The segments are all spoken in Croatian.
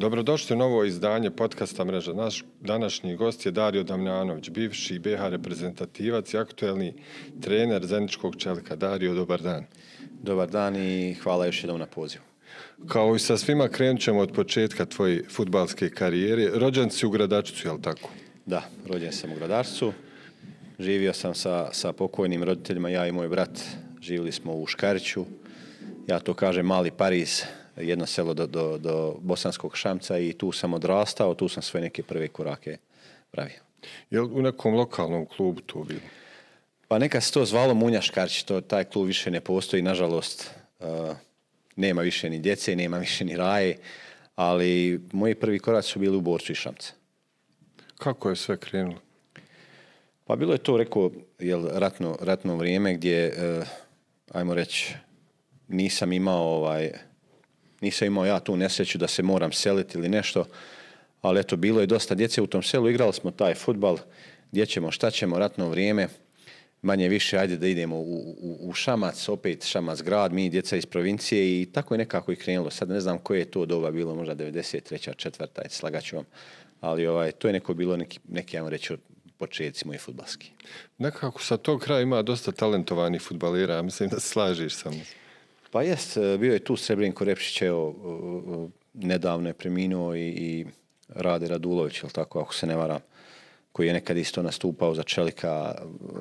Dobrodošli u novo izdanje podcasta mreža. Naš današnji gost je Dario Damljanović, bivši BH reprezentativac i aktuelni trener Zeničkog čelika. Dario, dobar dan. Dobar dan i hvala još jednom na pozivu. Kao i sa svima krenut ćemo od početka tvoje futbalske karijere. Rođen si u Gradačcu, jel tako? Da, rođen sam u Gradarcu. Živio sam sa, sa pokojnim roditeljima, ja i moj brat. Živili smo u Škariću. Ja to kažem mali Pariz jedno selo do, do, do Bosanskog Šamca i tu sam odrastao, tu sam sve neke prve korake pravio. Je li u nekom lokalnom klubu to bilo? Pa neka se to zvalo Munjaškarć, to, taj klub više ne postoji, nažalost e, nema više ni djece, nema više ni raje, ali moji prvi koraci su bili u Borcu i Šamca. Kako je sve krenulo? Pa bilo je to, rekao, jel, ratno, ratno vrijeme gdje, uh, ajmo reći, nisam imao ovaj, nisam imao ja tu nesreću da se moram seliti ili nešto, ali eto, bilo je dosta djece u tom selu, igrali smo taj futbal, gdje ćemo, šta ćemo, ratno vrijeme, manje više, ajde da idemo u, u, Šamac, opet Šamac grad, mi djeca iz provincije i tako je nekako i krenulo. Sad ne znam koje je to doba bilo, možda 93. četvrta, ću vam, ali ovaj, to je neko bilo neki, neki vam reći, početci moji futbalski. Nekako sa tog kraja ima dosta talentovanih futbalera, mislim da slažiš sam. Pa jest, e, bio je tu Srebrinko Repšić, evo, e, e, nedavno je preminuo i, i Rade Radulović, tako, ako se ne varam, koji je nekad isto nastupao za Čelika,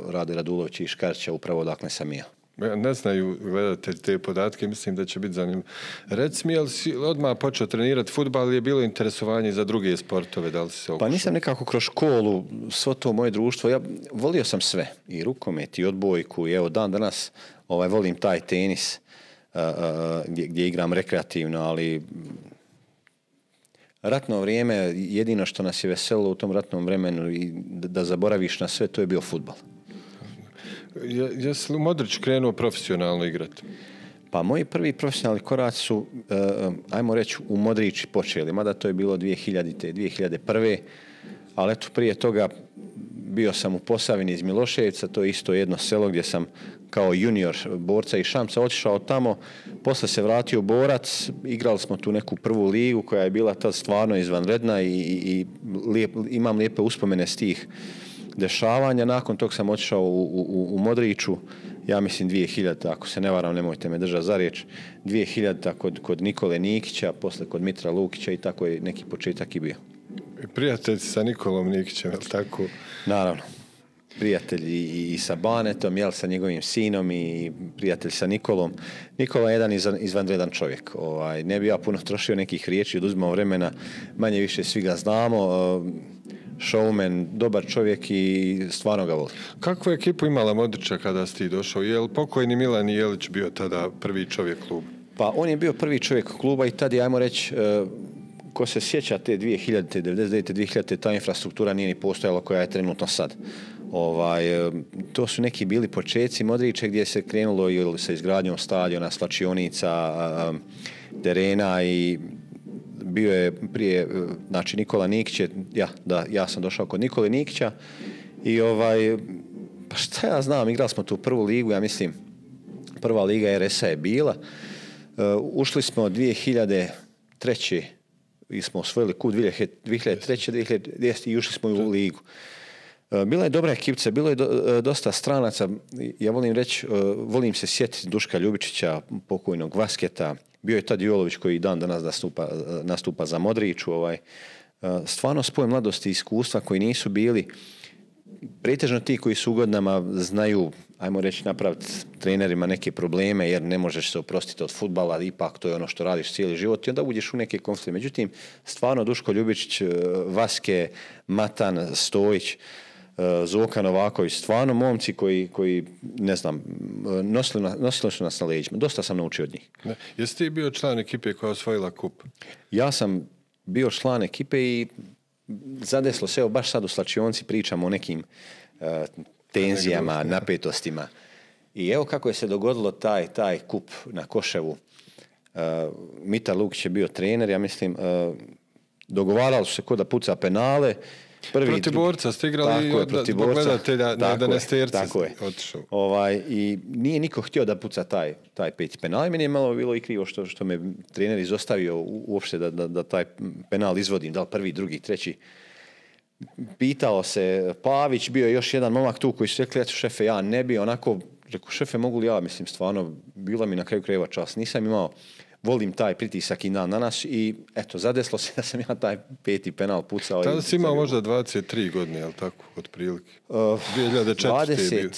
Rade Radulović i Škarća, upravo odakle sam ja. Ne znaju gledate te podatke, mislim da će biti zanimljivo. Rec mi, jel odmah počeo trenirati futbal, je bilo interesovanje za druge sportove, da li se okušao? Pa nisam nekako kroz školu, svo to moje društvo, ja volio sam sve, i rukomet, i odbojku, i evo dan danas ovaj, volim taj tenis, gdje, gdje igram rekreativno, ali ratno vrijeme, jedino što nas je veselilo u tom ratnom vremenu i da zaboraviš na sve, to je bio futbal. Ja, ja sam Modrić krenuo profesionalno igrati. Pa moji prvi profesionalni koraci su, e, e, ajmo reći, u Modrići počeli, mada to je bilo 2000. 2001. Ali eto, prije toga bio sam u Posavini iz Miloševca, to je isto jedno selo gdje sam kao junior borca i šamca, otišao tamo, posle se vratio borac, igrali smo tu neku prvu ligu koja je bila tad stvarno izvanredna i, i imam lijepe uspomene s tih dešavanja. Nakon tog sam otišao u, u, u Modriću, ja mislim 2000, ako se ne varam, nemojte me držati za riječ, 2000 kod, kod Nikole Nikića, posle kod Mitra Lukića i tako je neki početak i bio. Prijatelj sa Nikolom Nikićem, je tako? Naravno prijatelj i, sa Banetom, jel, sa njegovim sinom i prijatelj sa Nikolom. Nikola je jedan izvanredan čovjek. Ovaj, ne bi ja puno trošio nekih riječi, oduzmao vremena, manje više svi ga znamo. Eh, showman, dobar čovjek i stvarno ga volim. Kakvu ekipu imala Modrića kada si ti došao? Je li pokojni Milan Jelić bio tada prvi čovjek kluba? Pa on je bio prvi čovjek kluba i tad ajmo reći, eh, ko se sjeća te 2000. 99. 2000. ta infrastruktura nije ni postojala koja je trenutno sad. Ovaj, e, to su neki bili početci Modriće gdje se krenulo ili sa izgradnjom stadiona, slačionica, terena i bio je prije, e, znači Nikola Nikće, ja, da, ja sam došao kod Nikole Nikća i ovaj, pa šta ja znam, igrali smo tu prvu ligu, ja mislim, prva liga RSA je bila. E, ušli smo 2003. i smo osvojili kut 2003. 2010. i ušli smo u ligu. E, bila je dobra ekipca, bilo je e, dosta stranaca, ja volim reći, e, volim se sjetiti Duška Ljubičića, pokojnog Vasketa, bio je tad Jolović koji dan danas nastupa, nastupa za Modriću, ovaj. stvarno spoj mladosti i iskustva koji nisu bili, pretežno ti koji su ugodnama znaju, ajmo reći, napraviti trenerima neke probleme jer ne možeš se oprostiti od futbala, ipak to je ono što radiš cijeli život i onda uđeš u neke konflikte. Međutim, stvarno Duško Ljubičić, Vaske, Matan, Stojić, Zoka Novaković, stvarno momci koji, koji ne znam, nosili, su nas na leđima. Dosta sam naučio od njih. Ne. Jesi ti bio član ekipe koja je osvojila kup? Ja sam bio član ekipe i zadeslo se, evo baš sad u slačionci pričamo o nekim uh, tenzijama, napetostima. I evo kako je se dogodilo taj, taj kup na Koševu. Uh, Mita Lukić je bio trener, ja mislim, uh, e, dogovarali su se ko da puca penale, Prvi, protiv borca ste igrali tako je, protiv da, borca. gledatelja tako ne je. Ovaj, I nije niko htio da puca taj, taj peti penal i meni je malo bilo i krivo što, što me trener izostavio uopšte da, da, taj penal izvodim, da li prvi, drugi, treći pitao se Pavić, bio je još jedan momak tu koji su rekli, ću šefe, ja ne bi onako, rekao šefe mogu li ja, mislim stvarno, bila mi na kraju kreva čas, nisam imao volim taj pritisak i na, na nas i eto, zadeslo se da sam ja taj peti penal pucao. Tada si imao možda 23 godine, jel tako, otprilike? Uh, 2004. 20,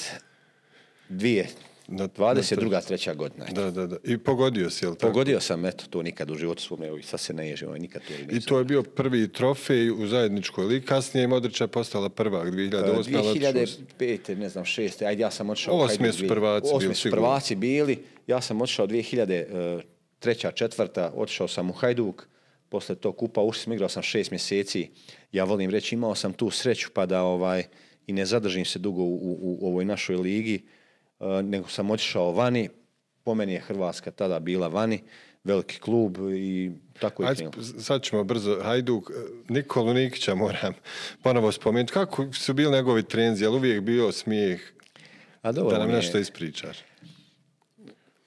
dvije, na, 22. treća godina. Da, da, da. I pogodio si, jel tako? Pogodio sam, eto, to nikad u životu svome, evo, sad se ne ježimo, nikad to je I to je bio prvi trofej u zajedničkoj ligi, kasnije je Modrića postala prvak, 2008. 2005. ne znam, 6. Ajde, ja sam odšao... Osme su prvaci bili, Osme su prvaci bili, ja sam odšao 2000 treća, četvrta, otišao sam u Hajduk, posle to kupa sam, igrao sam šest mjeseci, ja volim reći imao sam tu sreću pa da ovaj, i ne zadržim se dugo u, u, ovoj našoj ligi, e, nego sam otišao vani, po meni je Hrvatska tada bila vani, veliki klub i tako je Sad ćemo brzo, Hajduk, e, Nikolu Nikića moram ponovo spomenuti, kako su bili njegovi trenzi, jel uvijek bio smijeh A dobro, da nam nešto ispričaš?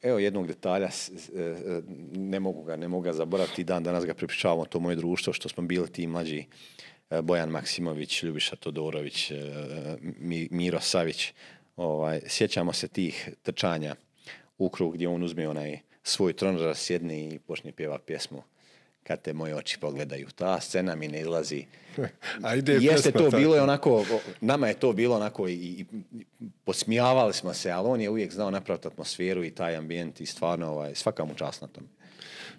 Evo jednog detalja, e, e, ne mogu ga, ne mogu ga zaboraviti, dan danas ga prepričavamo, to moje društvo, što smo bili ti mlađi, e, Bojan Maksimović, Ljubiša Todorović, Miro Savić, ovaj, sjećamo se tih trčanja u krug gdje on uzme onaj svoj tronžar, sjedni i počne pjeva pjesmu kad te moje oči pogledaju. Ta scena mi ne izlazi. A ide to bilo onako, nama je to bilo onako i, i posmijavali smo se, ali on je uvijek znao napraviti atmosferu i taj ambijent i stvarno ovaj, svaka mu čast na tom.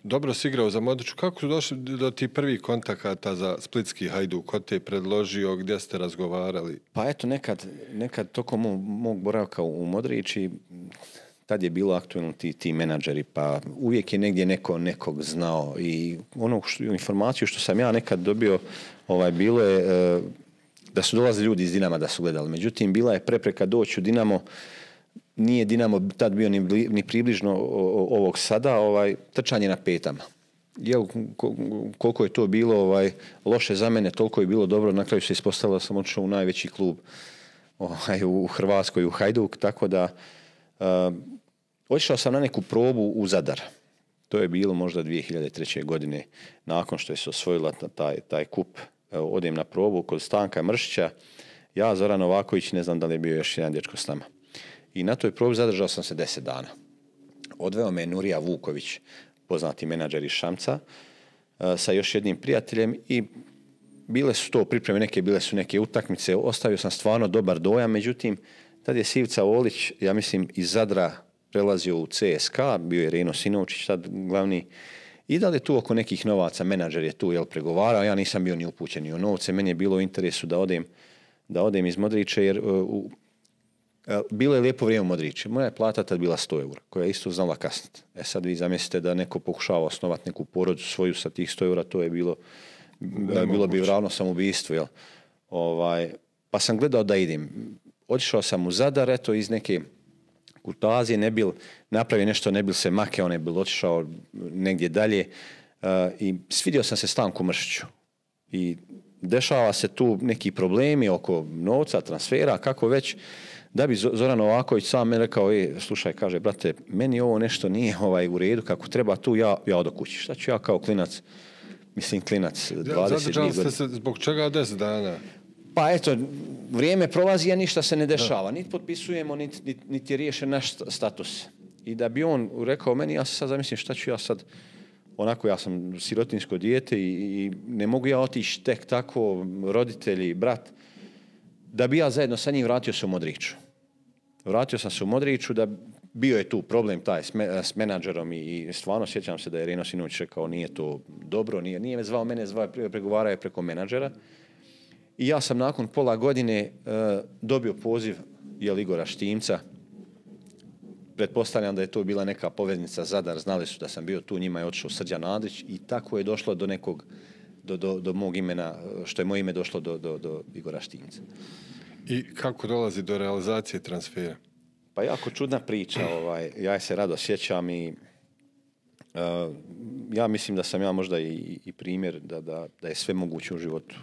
Dobro si igrao za Modriću. Kako su došli do ti prvih kontakata za splitski Hajduk? Ko te je predložio? Gdje ste razgovarali? Pa eto, nekad, nekad tokom mog boravka u Modrići tad je bilo aktualno ti, ti menadžeri, pa uvijek je negdje neko nekog znao i onu informaciju što sam ja nekad dobio, ovaj, bilo je e, da su dolazili ljudi iz Dinama da su gledali. Međutim, bila je prepreka doći u Dinamo, nije Dinamo tad bio ni, približno ovog sada, ovaj, trčanje na petama. Jel, koliko je to bilo ovaj, loše za mene, toliko je bilo dobro, na kraju se ispostavilo sam otišao u najveći klub ovaj, u Hrvatskoj, u Hajduk, tako da e, Otišao sam na neku probu u Zadar. To je bilo možda 2003. godine nakon što je se osvojila taj, taj kup. Evo, odem na probu kod Stanka Mršića. Ja, Zoran Novaković, ne znam da li je bio još jedan dječko s nama. I na toj probi zadržao sam se deset dana. Odveo me Nurija Vuković, poznati menadžer iz Šamca, e, sa još jednim prijateljem i bile su to pripreme, neke bile su neke utakmice, ostavio sam stvarno dobar dojam, međutim, tad je Sivca Olić, ja mislim, iz Zadra prelazio u CSK, bio je Reno Sinovčić sad glavni i da li tu oko nekih novaca menadžer je tu jel pregovarao, ja nisam bio ni upućen ni u novce, meni je bilo u interesu da odem, da odem iz Modriće jer uh, bilo je lijepo vrijeme u Modriće. Moja je plata tad bila 100 eura, koja je isto znala kasniti. E sad vi zamislite da neko pokušava osnovati neku porodu svoju sa tih 100 eura, to je bilo, bilo bi ravno samoubistvo. Jel? Ovaj, pa sam gledao da idem. Otišao sam u Zadar, eto, iz neke Kurtoazije, ne bil napravio nešto, ne bil se makeo, ne bil otišao negdje dalje. Eh, I svidio sam se Stanku Mršiću. I dešava se tu neki problemi oko novca, transfera, kako već. Da bi Zoran Ovaković sam me rekao, e, slušaj, kaže, brate, meni ovo nešto nije ovaj u redu kako treba tu, ja, ja odo kući. Šta ću ja kao klinac, mislim klinac, 20 godina. ste se zbog čega 10 dana? pa eto, vrijeme prolazi, a ništa se ne dešava. Niti potpisujemo, niti, je riješen naš status. I da bi on rekao meni, ja se sad zamislim šta ću ja sad, onako ja sam sirotinsko dijete i, ne mogu ja otići tek tako, roditelji, brat, da bi ja zajedno sa njim vratio se u Modriću. Vratio sam se u Modriću da bio je tu problem taj s, menadžerom i, stvarno sjećam se da je Reno Sinović rekao nije to dobro, nije, me zvao mene, zvao je pregovarao je preko menadžera. I ja sam nakon pola godine e, dobio poziv jel Igora Štimca. Pretpostavljam da je to bila neka poveznica Zadar, znali su da sam bio tu, njima je otišao Srđan Andrić i tako je došlo do nekog, do, mog imena, što je moje ime došlo do, Igora Štimca. I kako dolazi do realizacije transfera? Pa jako čudna priča, ovaj, ja se rado sjećam i ja mislim da sam ja možda i, primjer da, je sve moguće u životu.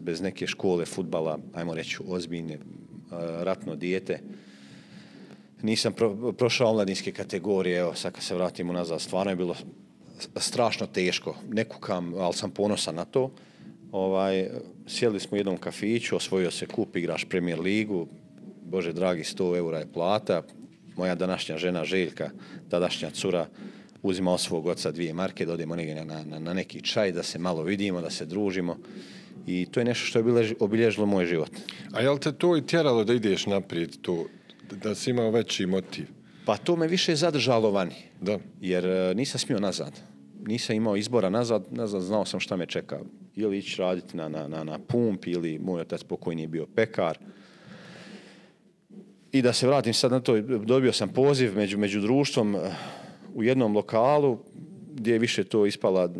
Bez, neke škole, futbala, ajmo reći ozbiljne, ratno dijete. Nisam prošao omladinske kategorije, evo sad kad se vratim nazad stvarno je bilo strašno teško. Ne kukam, ali sam ponosan na to. Ovaj, sjeli smo u jednom kafiću, osvojio se kup, igraš premijer ligu, bože dragi, 100 eura je plata. Moja današnja žena Željka, tadašnja cura, uzimao svog oca dvije marke, da odemo negdje na, neki čaj, da se malo vidimo, da se družimo. I to je nešto što je obilježilo, moj život. A jel te to i tjeralo da ideš naprijed tu, da si imao veći motiv? Pa to me više zadržalo vani. Jer e, nisam smio nazad. Nisam imao izbora nazad, nazad znao sam šta me čeka. Ili ići raditi na, na, pump, ili moj otac pokojni je bio pekar. I da se vratim sad na to, dobio sam poziv među, među društvom, e, u jednom lokalu gdje je više to ispala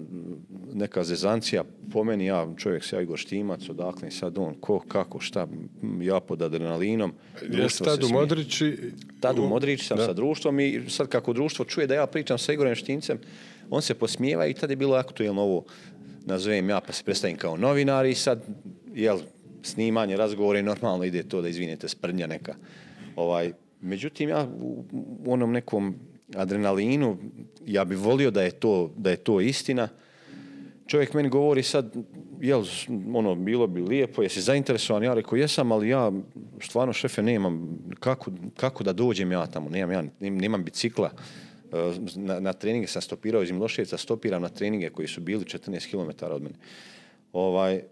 neka zezancija, po meni ja, čovjek se ja Igor Štimac, odakle sad on, ko, kako, šta, ja pod adrenalinom. Jesi Tadu Modrići? u Modrić sam sa društvom i sad kako društvo čuje da ja pričam sa Igorem Štimcem, on se posmijeva i tad je bilo aktuelno ovo, nazovem ja pa se predstavim kao novinar i sad, jel, snimanje, razgovore, normalno ide to da izvinete sprnja neka. Ovaj, međutim, ja u onom nekom adrenalinu, ja bi volio da je to, da je to istina. Čovjek meni govori sad, jel, ono, bilo bi lijepo, jesi zainteresovan? Ja rekao, jesam, ali ja stvarno šefe nemam, kako, kako da dođem ja tamo, nemam, ja, nemam bicikla, e, na, na treninge sam stopirao iz Miloševica, stopiram na treninge koji su bili 14 km od mene. Ovaj,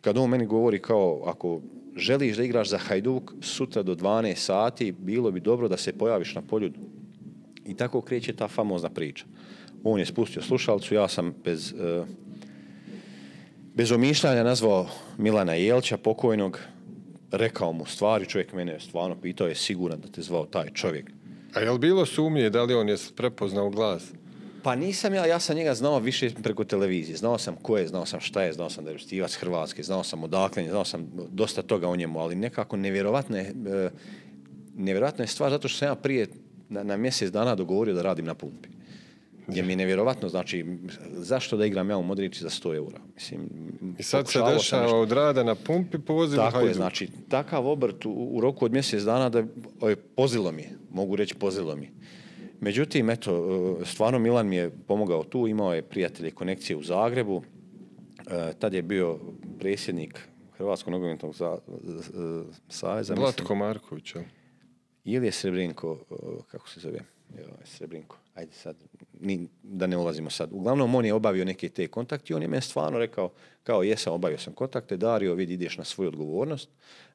kad on meni govori kao, ako želiš da igraš za Hajduk, sutra do 12 sati, bilo bi dobro da se pojaviš na polju i tako kreće ta famozna priča. On je spustio slušalcu, ja sam bez, e, bez omišljanja nazvao Milana Jelća, pokojnog, rekao mu stvari, čovjek mene je stvarno pitao je siguran da te zvao taj čovjek. A je li bilo sumnje da li on je prepoznao glas? Pa nisam ja, ja sam njega znao više preko televizije. Znao sam ko je, znao sam šta je, znao sam da je Stivac Hrvatske, znao sam odakle, znao sam dosta toga o njemu, ali nekako nevjerovatno je, nevjerovatno je stvar zato što sam ja prije na, mjesec dana dogovorio da radim na pumpi. Gdje mi je nevjerovatno, znači, zašto da igram ja u Modrići za 100 eura? Mislim, I sad se dešava od rada na pumpi, poziv Tako je, znači, takav obrt u, u, roku od mjesec dana da je ovaj, pozilo mi, mogu reći pozilo mi. Međutim, eto, e, stvarno Milan mi je pomogao tu, imao je prijatelje konekcije u Zagrebu, e, tad je bio predsjednik Hrvatskog nogometnog e, saveza. Vlatko Marković, ili je Srebrinko, kako se zove, Srebrinko, ajde sad, da ne ulazimo sad. Uglavnom, on je obavio neke te kontakte i on je meni stvarno rekao, kao jesam, obavio sam kontakte, Dario, vidi, ideš na svoju odgovornost.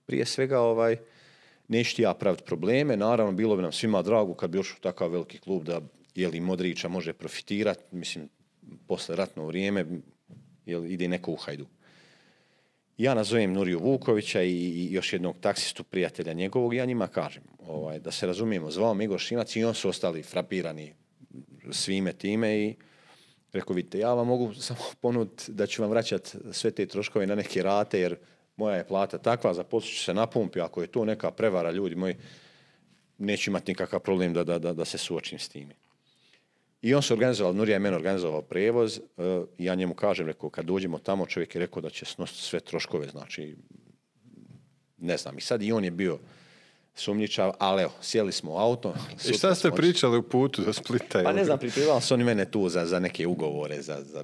Prije svega, ovaj, neću ti ja praviti probleme, naravno, bilo bi nam svima drago kad bi još takav veliki klub da je li Modrića može profitirati, mislim, posle ratno vrijeme, jel ide neko u hajdu ja nazovem Nuriju Vukovića i još jednog taksistu prijatelja njegovog, ja njima kažem, ovaj, da se razumijemo, zvao Migo Šimac i on su ostali frapirani svime time i rekao, vidite, ja vam mogu samo ponuditi da ću vam vraćati sve te troškove na neke rate, jer moja je plata takva, zaposlit ću se na pumpi, ako je to neka prevara, ljudi moji, neću imati nikakav problem da, da se suočim s time. I on se organizovao, Nurija je meni organizovao prevoz, e, ja njemu kažem, rekao, kad dođemo tamo, čovjek je rekao da će snositi sve troškove, znači, ne znam, i sad i on je bio sumnjičav, ali evo, sjeli smo u auto. I šta ste pričali u putu do Splita? Pa ne znam, pripravljali su oni mene tu za, neke ugovore, za,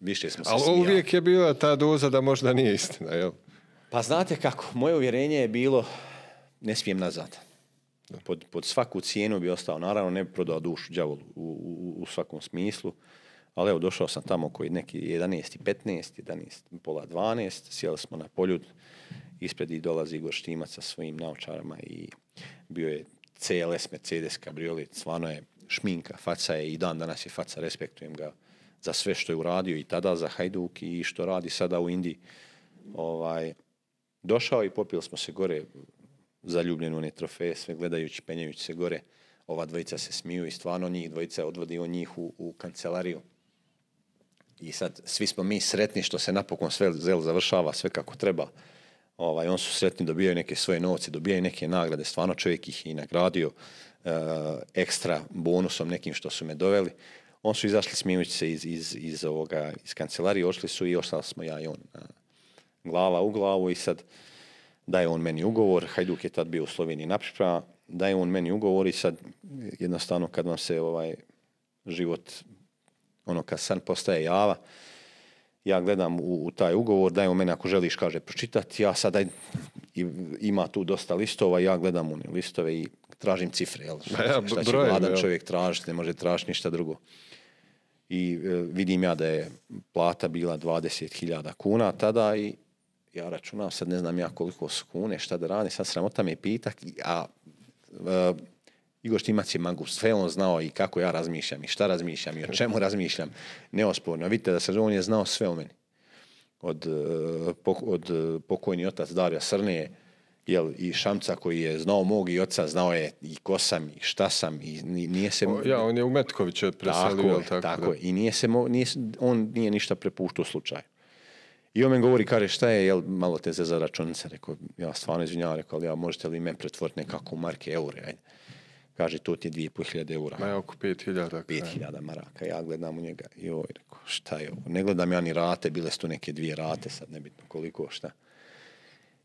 više smo se Ali uvijek je bila ta doza da možda nije istina, jel? Pa znate kako, moje uvjerenje je bilo, ne smijem nazad. Pod, pod svaku cijenu bi ostao. Naravno, ne bi prodao dušu djavolu u, u, u svakom smislu. Ali evo, došao sam tamo koji neki 11 15, 11, pola 12, sjeli smo na poljud, ispred i dolazi Igor Štimac sa svojim naočarama i bio je CLS Mercedes Cabriolet, stvarno je šminka, faca je i dan danas je faca, respektujem ga za sve što je uradio i tada za Hajduk i što radi sada u Indiji. Ovaj, došao i popili smo se gore zaljubljen u one trofeje, sve gledajući, penjajući se gore. Ova dvojica se smiju i stvarno njih dvojica odvodi on njih u, u kancelariju. I sad, svi smo mi sretni što se napokon sve zel završava, sve kako treba. Ovaj, on su sretni, dobijaju neke svoje novce, dobijaju neke nagrade, stvarno čovjek ih i nagradio e, ekstra bonusom nekim što su me doveli. On su izašli smijući se iz, iz, iz, ovoga, iz kancelarije, ošli su i ostali smo ja i on. E, glava u glavu i sad daje on meni ugovor, Hajduk je tad bio u Sloveniji da daje on meni ugovor i sad jednostavno kad vam se ovaj život, ono kad san postaje java, ja gledam u, taj ugovor, daje on meni ako želiš kaže pročitati, ja sad ima tu dosta listova, ja gledam one listove i tražim cifre, jel? Šta, će mladan čovjek tražiti, ne može tražiti ništa drugo. I e, vidim ja da je plata bila 20.000 kuna tada i ja računam, sad ne znam ja koliko su kune, šta da radi, sad sramota me pitak, a uh, Igor je mangu, sve on znao i kako ja razmišljam i šta razmišljam i o čemu razmišljam, neosporno. Vidite da se on je znao sve o meni. Od, e, od e, pokojni otac Darija Srne, jel, i Šamca koji je znao mog i oca, znao je i ko sam i šta sam i nije se... ja, on je u Metkoviću preselio, tako, tako, tako i nije se, mo, on nije ništa prepuštao slučaju. I on me govori, kaže, šta je, jel, malo te za računice, rekao, ja stvarno izvinjavam, rekao, ali ja možete li me pretvoriti nekako u marke eure, ajde. Kaže, to ti je 2500 eura. Ma je oko 5000. 5000 maraka, ja gledam u njega, joj, rekao, šta je ovo, ne gledam ja ni rate, bile su tu neke dvije rate, sad nebitno koliko, šta.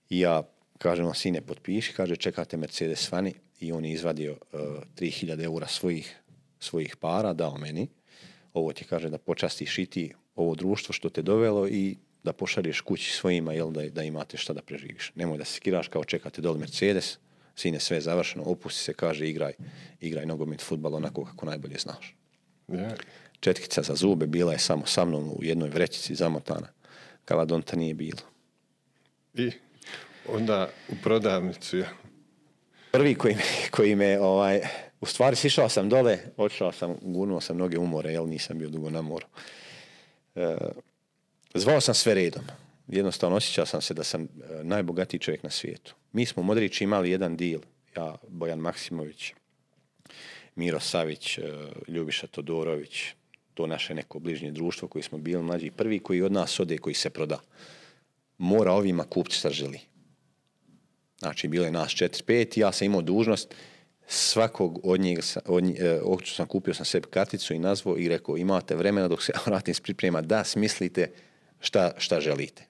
I ja kažem, on sine, potpiši, kaže, čekate Mercedes vani i on je izvadio e, tri 3000 eura svojih, svojih para, dao meni, ovo ti kaže da počasti šiti ovo društvo što te dovelo i da pošalješ kući svojima, jel, da, da imate šta da preživiš. Nemoj da se skiraš kao čekate Dol Mercedes, sine sve završeno, opusti se, kaže igraj, igraj nogomet, futbal onako kako najbolje znaš. Četkica za zube bila je samo sa mnom u jednoj vrećici zamotana. Kaladonta nije bilo. I onda u prodavnicu, ja. Prvi koji me, koji me ovaj, u stvari sišao sam dole, otišao sam, gurnuo sam noge umore, jel nisam bio dugo na moru. E, Zvao sam sve redom. Jednostavno osjećao sam se da sam e, najbogatiji čovjek na svijetu. Mi smo u Modrići imali jedan dil. ja, Bojan Maksimović, Miro Savić, e, Ljubiša Todorović, to naše neko bližnje društvo koji smo bili mlađi, prvi koji od nas ode koji se proda. Mora ovima kupci sržili. Znači, bilo je nas 4-5, ja sam imao dužnost, svakog od njih, od njih, e, sam kupio sam sebi karticu i nazvao i rekao imate vremena dok se vratim s priprema da smislite šta, šta želite.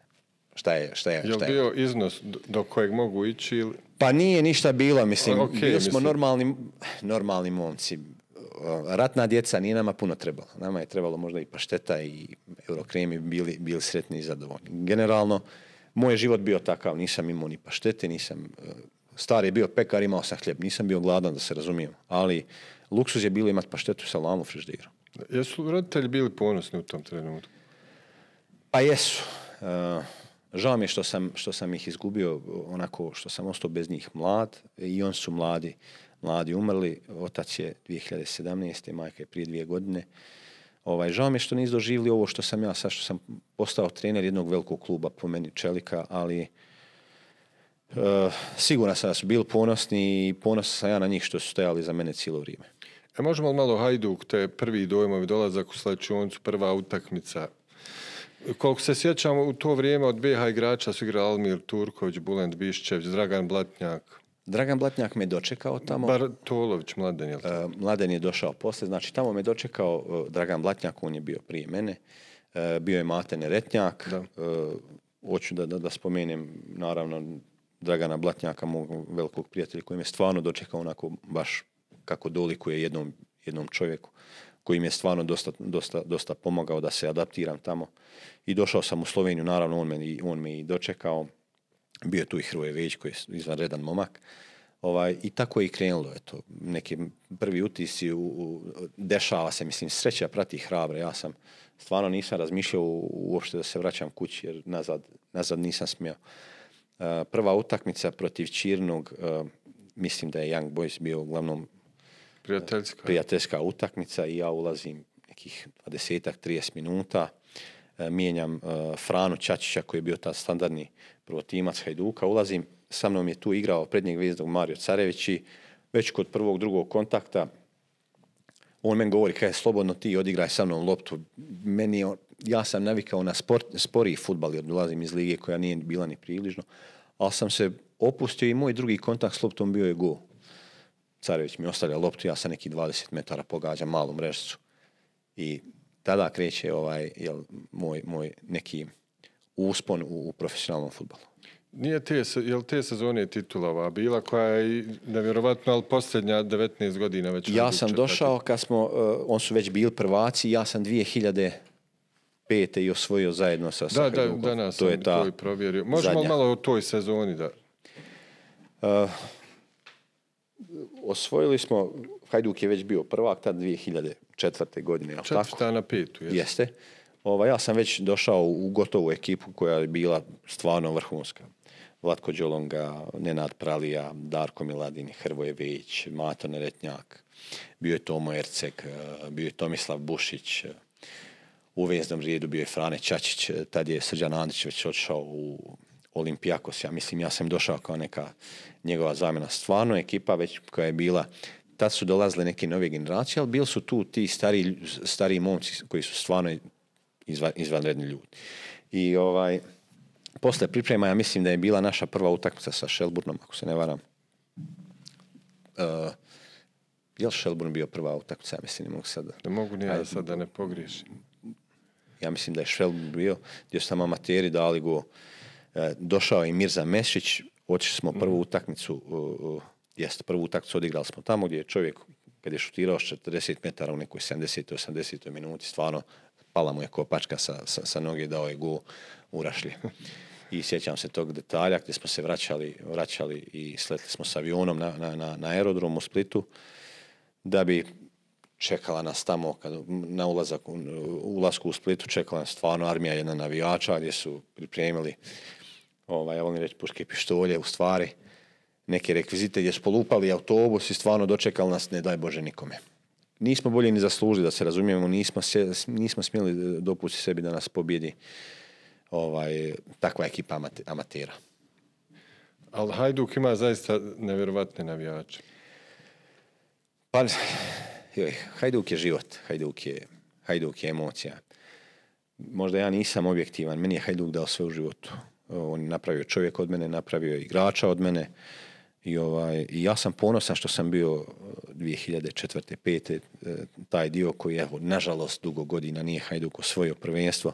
Šta je, šta je, šta je, bio iznos do kojeg mogu ići ili... Pa nije ništa bilo, mislim, okay, bili smo normalni, normalni momci. Ratna djeca nije nama puno trebalo. Nama je trebalo možda i pašteta i eurokremi bili, bili sretni i zadovoljni. Generalno, moj je život bio takav, nisam imao ni paštete, nisam... E, star je bio pekar, imao sam hljeb, nisam bio gladan, da se razumijem. Ali luksuz je bilo imati paštetu sa u frižderu. Jesu roditelji bili ponosni u tom trenutku? Pa jesu. E, žao mi je što sam, ih izgubio, onako što sam ostao bez njih mlad i on su mladi. Mladi umrli, otac je 2017. majka je prije dvije godine. Ovaj, žao mi je što nisu doživjeli ovo što sam ja, sad što sam postao trener jednog velikog kluba, po meni Čelika, ali uh, siguran sam da su bili ponosni i ponosan sam ja na njih što su stajali za mene cijelo vrijeme. E možemo li malo Hajduk, te prvi dojmovi dolazak u oncu prva utakmica, koliko se sjećam, u to vrijeme od BH igrača su igrali Almir Turković, Bulent Biščević, Dragan Blatnjak. Dragan Blatnjak me dočekao tamo. Bartolović, Mladen je li? E, Mladen je došao poslije, znači tamo me dočekao e, Dragan Blatnjak, on je bio prije mene. E, bio je Mate Neretnjak. Hoću da, da, spomenem, naravno, Dragana Blatnjaka, mog velikog prijatelja koji me stvarno dočekao onako baš kako dolikuje jednom, jednom čovjeku koji mi je stvarno dosta, dosta, dosta pomogao da se adaptiram tamo. I došao sam u Sloveniju, naravno on me, on me i dočekao. Bio je tu i Hrvoje Već koji je izvanredan momak. Ovaj, I tako je i krenulo. Eto. Neki prvi utisci u, u, dešava se, mislim, sreća prati hrabre. Ja sam stvarno nisam razmišljao uopšte da se vraćam kući jer nazad, nazad nisam smio. E, prva utakmica protiv Čirnog, e, mislim da je Young Boys bio uglavnom prijateljska. prijateljska utakmica i ja ulazim nekih 20-30 minuta e, mijenjam e, Franu Čačića koji je bio ta standardni prvotimac Hajduka. Ulazim, sa mnom je tu igrao prednjeg gvijezdog Mario Carevići. Već kod prvog, drugog kontakta on meni govori kaj slobodno ti odigraj sa mnom loptu. Meni je, ja sam navikao na sport, sporiji futbal jer dolazim iz lige koja nije bila ni približno. Ali sam se opustio i moj drugi kontakt s loptom bio je go. Carević mi ostavlja loptu, ja sa nekih 20 metara pogađam malu mrežicu. I tada kreće ovaj, jel, moj, moj neki uspon u, profesionalnom futbolu. Nije te, jel te sezone titulova bila koja je nevjerovatno, ali posljednja 19 godina već? Ja sam došao kad smo, e, on su već bili prvaci, ja sam 2005. i osvojio zajedno sa Da, da, danas to je to i provjerio. Možemo zadnja. malo o toj sezoni da... E, osvojili smo, Hajduk je već bio prvak, tad 2004. godine. Četvrta na petu, jeste. jeste. Ova, ja sam već došao u gotovu ekipu koja je bila stvarno vrhunska. Vlatko Đolonga, Nenad Pralija, Darko Miladin, Hrvoje Mato Neretnjak, bio je Tomo Ercek, bio je Tomislav Bušić, u veznom rijedu bio je Frane Čačić, tad je Srđan Andić već otišao u Olimpijakos. Ja mislim, ja sam došao kao neka njegova zamjena. Stvarno ekipa već koja je bila tad su dolazile neke nove generacije, ali bili su tu ti stari, stari momci koji su stvarno izvanredni ljudi. I ovaj, posle priprema, ja mislim da je bila naša prva utakmica sa Šelburnom, ako se ne varam. Uh, eh, je li Shelburn bio prva utakmica? Ja mislim, ne mogu sad. Da mogu ni ja sad da ne pogriješim. Ja mislim da je Shelburn bio, gdje su tamo amateri dali go E, došao je Mirza Mesić, otišli smo prvu mhm. utakmicu, e, e, jest, prvu utakmicu odigrali smo tamo gdje je čovjek kad je šutirao 40 metara u nekoj 70. 80. minuti, stvarno pala mu je kopačka sa, sa, sa noge, dao je go u I sjećam se tog detalja gdje smo se vraćali, vraćali i sletli smo s avionom na, na, na u Splitu da bi čekala nas tamo kad, na ulazak, ulasku u Splitu čekala nas stvarno armija jedna navijača gdje su pripremili ovaj, ja volim reći puške pištolje, u stvari neke rekvizite gdje smo polupali autobus i stvarno dočekali nas, ne daj Bože nikome. Nismo bolje ni zaslužili, da se razumijemo, nismo, nismo smjeli e, dopustiti sebi da nas pobjedi ovaj, takva ekipa amatera. Ali Hajduk ima zaista nevjerovatne navijače. Pa, joj, Hajduk je život, Hajduk je, Hajduk je emocija. Možda ja nisam objektivan, meni je Hajduk dao sve u životu on je napravio čovjek od mene, napravio igrača od mene i ovaj, ja sam ponosan što sam bio 2004. Eh, 5. Eh, taj dio koji je, nažalost, dugo godina nije Hajduk osvojio prvenstvo.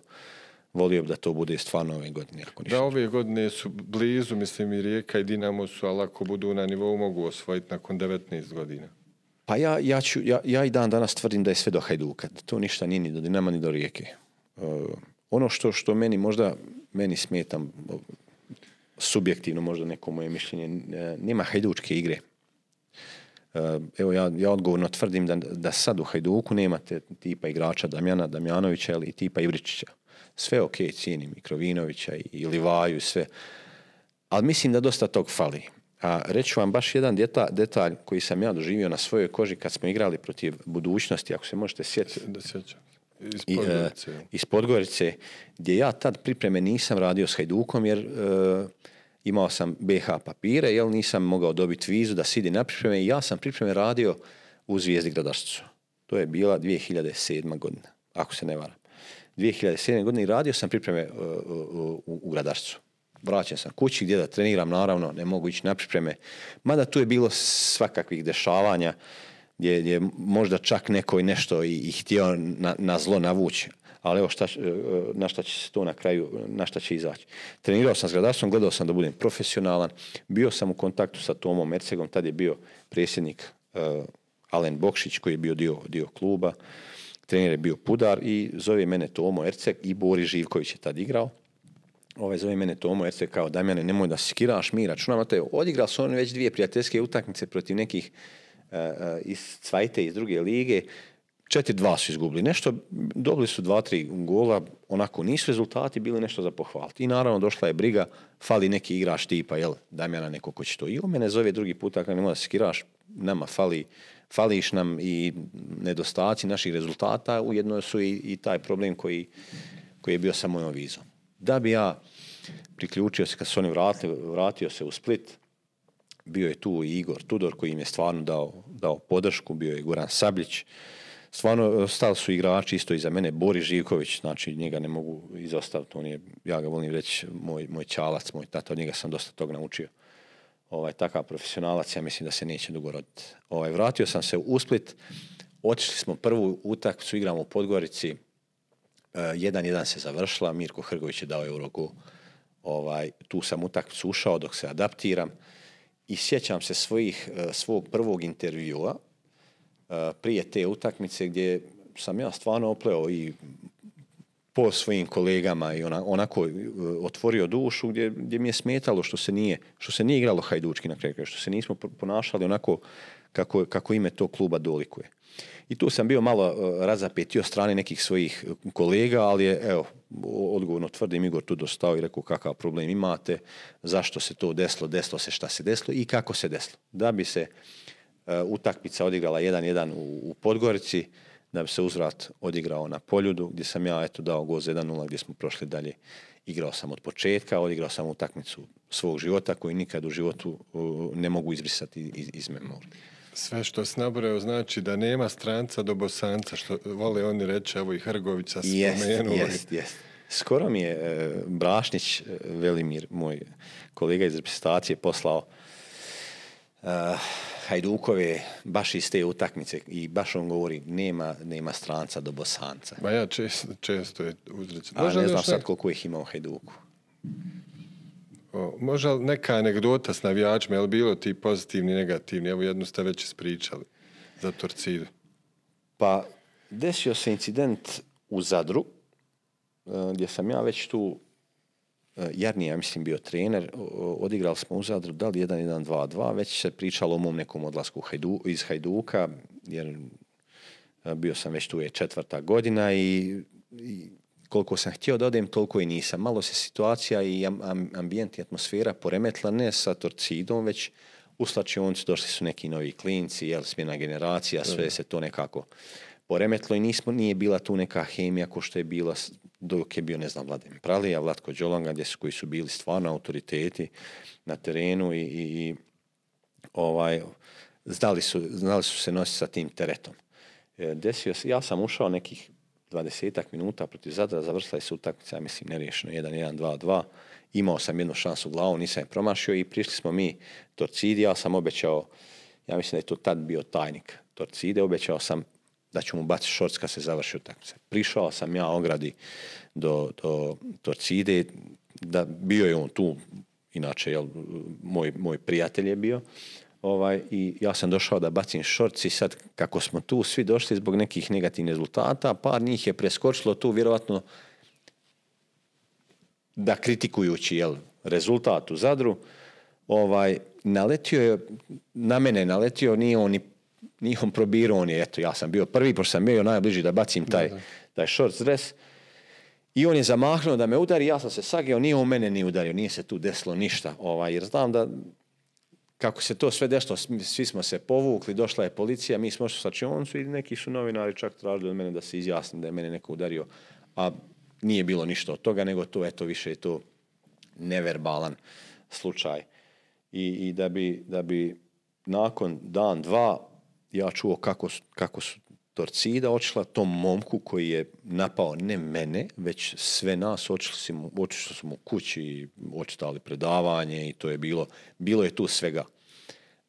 Volio bi da to bude stvarno ove godine. Ako da, ove godine su blizu, mislim i Rijeka i Dinamo su, ali ako budu na nivou mogu osvojiti nakon 19 godina. Pa ja, ja, ću, ja, ja i dan danas tvrdim da je sve do Hajduka. To ništa nije ni do Dinama ni do Rijeke. Eh, ono što, što meni možda meni smetam, subjektivno možda neko moje mišljenje, e, nema hajdučke igre. E, evo ja, ja odgovorno tvrdim da, da sad u Hajduku nemate tipa igrača Damjana Damjanovića ili tipa Ivričića. Sve ok, cijenim i Krovinovića i Livaju i sve. Ali mislim da dosta tog fali. A reću vam baš jedan detalj, detalj koji sam ja doživio na svojoj koži kad smo igrali protiv budućnosti, ako se možete sjetiti. sjećam. Iz e, Podgorice. iz Podgorice, gdje ja tad pripreme nisam radio s Hajdukom jer e, imao sam BH papire, jel nisam mogao dobiti vizu da sidi na pripreme i ja sam pripreme radio u Zvijezdi Gradašcu. To je bila 2007. godina, ako se ne varam. 2007. godine i radio sam pripreme e, u, u Gradašcu. Vraćen sam kući gdje da treniram, naravno, ne mogu ići na pripreme. Mada tu je bilo svakakvih dešavanja gdje je možda čak neko i nešto i, i htio na, na zlo navući ali evo šta, e, na šta će se to na kraju, na šta će izaći. Trenirao sam s gradarstvom, gledao sam da budem profesionalan, bio sam u kontaktu sa Tomom Ercegom. tad je bio predsjednik e, Alen Bokšić koji je bio dio, dio kluba, trener je bio Pudar i zove mene Tomo Erceg i Bori Živković je tad igrao. Ovaj zove mene Tomo Erceg kao Damjane, nemoj da skiraš, mi računamo te, odigrao su oni već dvije prijateljske utakmice protiv nekih Eh, iz Cvajte, iz druge lige, četiri dva su izgubili nešto, dobili su dva, tri gola, onako nisu rezultati bili nešto za pohvaliti. I naravno došla je briga, fali neki igrač tipa, jel, Damjana neko ko će to. I on mene zove drugi put, ako ne da skiraš, nama fali, fališ nam i nedostaci naših rezultata, ujedno su i, i taj problem koji, koji je bio sa mojom vizom. Da bi ja priključio se, kad se oni vratio se u Split, bio je tu i Igor Tudor koji im je stvarno dao, dao podršku, bio je Goran Sabljić. Stvarno, stali su igrači isto i za mene, Bori Živković, znači njega ne mogu izostaviti, on je, ja ga volim reći, moj, moj čalac, moj tata, od njega sam dosta toga naučio. Ovaj, takav profesionalac, ja mislim da se neće dugo roditi. Ovaj, vratio sam se u Split, otišli smo prvu utakmicu, igramo u Podgorici, e, jedan jedan se završila, Mirko Hrgović je dao euroku Ovaj, tu sam utakmicu ušao dok se adaptiram i sjećam se svojih, e, svog prvog intervjua e, prije te utakmice gdje sam ja stvarno opleo i po svojim kolegama i onako e, otvorio dušu gdje, gdje mi je smetalo što se nije, što se nije igralo hajdučki na kraju, što se nismo ponašali onako kako, kako ime tog kluba dolikuje. I tu sam bio malo e, razapetio strane nekih svojih e, kolega, ali je, evo, odgovorno tvrdim, Igor tu dostao i rekao kakav problem imate, zašto se to desilo, desilo se šta se desilo i kako se desilo. Da bi se e, utakmica odigrala 1-1 u, Podgorici, da bi se uzvrat odigrao na Poljudu, gdje sam ja eto dao goz 1-0, gdje smo prošli dalje. Igrao sam od početka, odigrao sam utakmicu svog života koju nikad u životu ne mogu izbrisati iz, iz memorije. Sve što se nabrojao znači da nema stranca do bosanca, što vole oni reći, evo i Hrgovica spomenuli. Jest, jest, Skoro mi je e, Brašnić e, Velimir, moj kolega iz reprezentacije, poslao e, Hajdukove baš iz te utakmice i baš on govori nema, nema stranca do bosanca. Ma ja često, često je uzreći. A ne znam sad koliko ih ima u Hajduku. O, možda neka anegdota s navijačima, je li bilo ti pozitivni, negativni? Evo jednu ste već ispričali za Torcidu. Pa, desio se incident u Zadru, e, gdje sam ja već tu, e, ja mislim, bio trener, odigrali smo u Zadru, da li 1-1-2-2, već se pričalo o mom nekom odlasku iz Hajduka, jer e, bio sam već tu je četvrta godina i koliko sam htio da odem, toliko i nisam. Malo se situacija i ambijent i atmosfera poremetla, ne sa torcidom, već u slačionicu došli su neki novi klinci, jel, smjena generacija, sve se to nekako poremetlo i nismo, nije bila tu neka hemija ko što je bila dok je bio, ne znam, Vladim. Pralija, Vlatko Đolanga, gdje su, koji su bili stvarno autoriteti na terenu i, i, i ovaj, znali su, su se nositi sa tim teretom. E, desio ja sam ušao nekih 20 minuta protiv Zadra, završila se utakmica, ja mislim, neriješeno 1-1, 2-2. Imao sam jednu šansu u glavu, nisam je promašio i prišli smo mi Torcidi, ja sam obećao, ja mislim da je to tad bio tajnik Torcide, obećao sam da ću mu baciti šorc kad se završi utakmica. Prišao sam ja ogradi do, do Torcide, da bio je on tu, inače jel, moj, moj prijatelj je bio Ovaj, I ja sam došao da bacim šorci sad kako smo tu svi došli zbog nekih negativnih rezultata, par njih je preskočilo tu vjerojatno da kritikujući jel, rezultat u Zadru, ovaj, naletio je, na mene naletio, nije on nije on probirao, on je, eto, ja sam bio prvi, pošto sam bio najbliži da bacim taj, taj short dress. I on je zamahnuo da me udari, ja sam se sagio, nije on mene ni udario, nije se tu desilo ništa. Ovaj, jer znam da kako se to sve desilo, svi smo se povukli, došla je policija, mi smo sa čioncu i neki su novinari čak tražili od mene da se izjasni da je mene neko udario, a nije bilo ništa od toga, nego to eto više je to neverbalan slučaj. I, i da, bi, da bi nakon dan, dva ja čuo kako kako su Torcida očila tom momku koji je napao ne mene, već sve nas, otišli smo u kući, očitali predavanje i to je bilo, bilo je tu svega.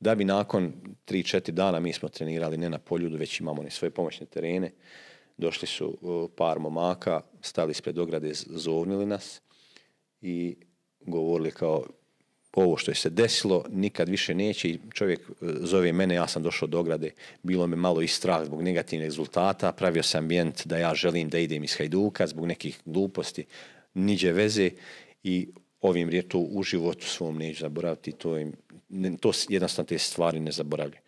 Da bi nakon 3-4 dana mi smo trenirali ne na poljudu, već imamo ni svoje pomoćne terene, došli su uh, par momaka, stali ispred ograde, zovnili nas i govorili kao ovo što je se desilo nikad više neće i čovjek e, zove mene, ja sam došao do ograde, bilo me malo i strah zbog negativnih rezultata, pravio sam ambijent da ja želim da idem iz Hajduka zbog nekih gluposti, niđe veze i ovim to u životu svom neću zaboraviti, to, im, to jednostavno te stvari ne zaboravljaju.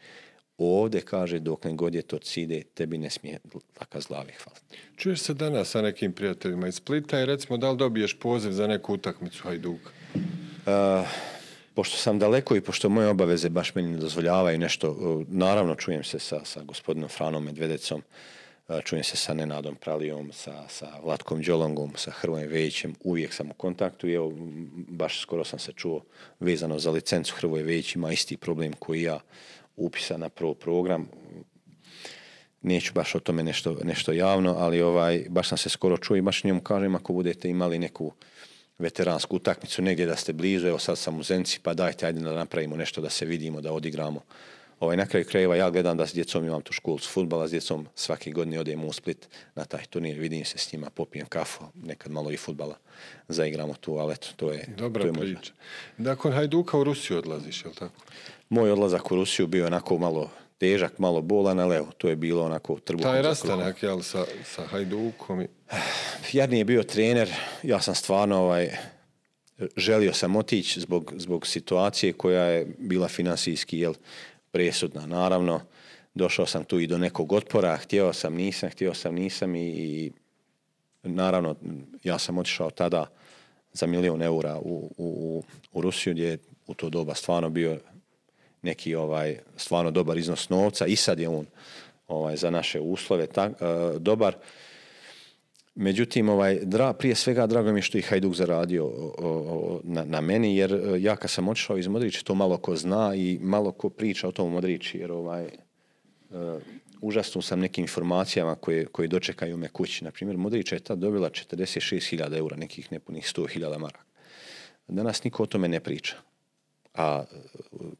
Ovdje kaže dok ne god je to cide, tebi ne smije laka zlavi hvala. Čuješ se danas sa nekim prijateljima iz Splita i recimo da li dobiješ poziv za neku utakmicu Hajduka? Uh, pošto sam daleko i pošto moje obaveze baš meni ne dozvoljavaju nešto, naravno čujem se sa, sa gospodinom Franom Medvedecom, čujem se sa Nenadom Pralijom, sa, sa Vlatkom Đolongom, sa Hrvojem Vejićem, uvijek sam u kontaktu i evo, baš skoro sam se čuo vezano za licencu Hrvoje Vejić, ima isti problem koji ja upisa na prvo program, neću baš o tome nešto, nešto javno, ali ovaj, baš sam se skoro čuo i baš njemu kažem ako budete imali neku veteransku utakmicu, negdje da ste blizu, evo sad sam u Zenci, pa dajte, ajde da napravimo nešto, da se vidimo, da odigramo. Ovaj, na kraju krajeva ja gledam da s djecom imam tu školu futbala, s djecom svake godine odem u Split na taj turnir, vidim se s njima, popijem kafu, nekad malo i futbala, zaigramo tu, ali eto, to je... Dobra to je priča. Možda. Hajduka u Rusiju odlaziš, je li tako? Moj odlazak u Rusiju bio onako malo težak, malo bolan, ali evo, to je bilo onako trbuhom. Taj rastanak, jel, sa, sa Hajdukom? I... Jadni je bio trener, ja sam stvarno ovaj, želio sam otići zbog, zbog situacije koja je bila finansijski jel, presudna. Naravno, došao sam tu i do nekog otpora, htio sam, nisam, htio sam, nisam i, i naravno, ja sam otišao tada za milijun eura u, u, u Rusiju gdje je u to doba stvarno bio neki ovaj stvarno dobar iznos novca i sad je on ovaj za naše uslove e, dobar. Međutim, ovaj, dra, prije svega drago mi je što je Hajduk zaradio na, meni, jer e, ja kad sam otišao iz Modrića, to malo ko zna i malo ko priča o tom Modrići, jer ovaj, e, užasno sam nekim informacijama koje, koje dočekaju me kući. Naprimjer, Modrića je ta dobila 46.000 eura, nekih nepunih 100.000 maraka. Danas niko o tome ne priča a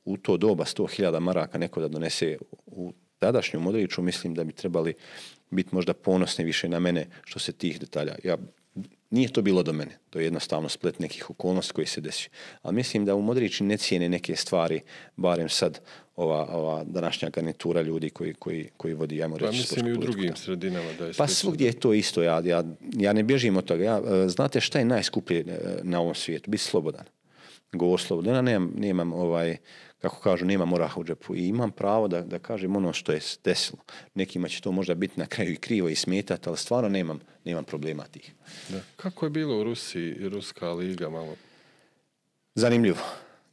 u to doba 100.000 maraka neko da donese u tadašnju Modriću mislim da bi trebali biti možda ponosni više na mene što se tih detalja. Ja, nije to bilo do mene, to je jednostavno splet nekih okolnosti koji se desi. Ali mislim da u Modrići ne cijene neke stvari, barem sad ova, ova današnja garnitura ljudi koji, koji, koji vodi, ajmo pa reći... Pa mislim i u drugim sredinama da je Pa svugdje je to isto, ja, ja, ja ne bježim od toga. Ja, e, znate šta je najskuplje e, na ovom svijetu? Biti slobodan goslov, da nemam, nemam ovaj, kako kažu, nemam moraha u džepu i imam pravo da, da kažem ono što je desilo. Nekima će to možda biti na kraju i krivo i smetati, ali stvarno nemam, nemam problema tih. Da. Kako je bilo u Rusiji i Ruska liga malo? Zanimljivo.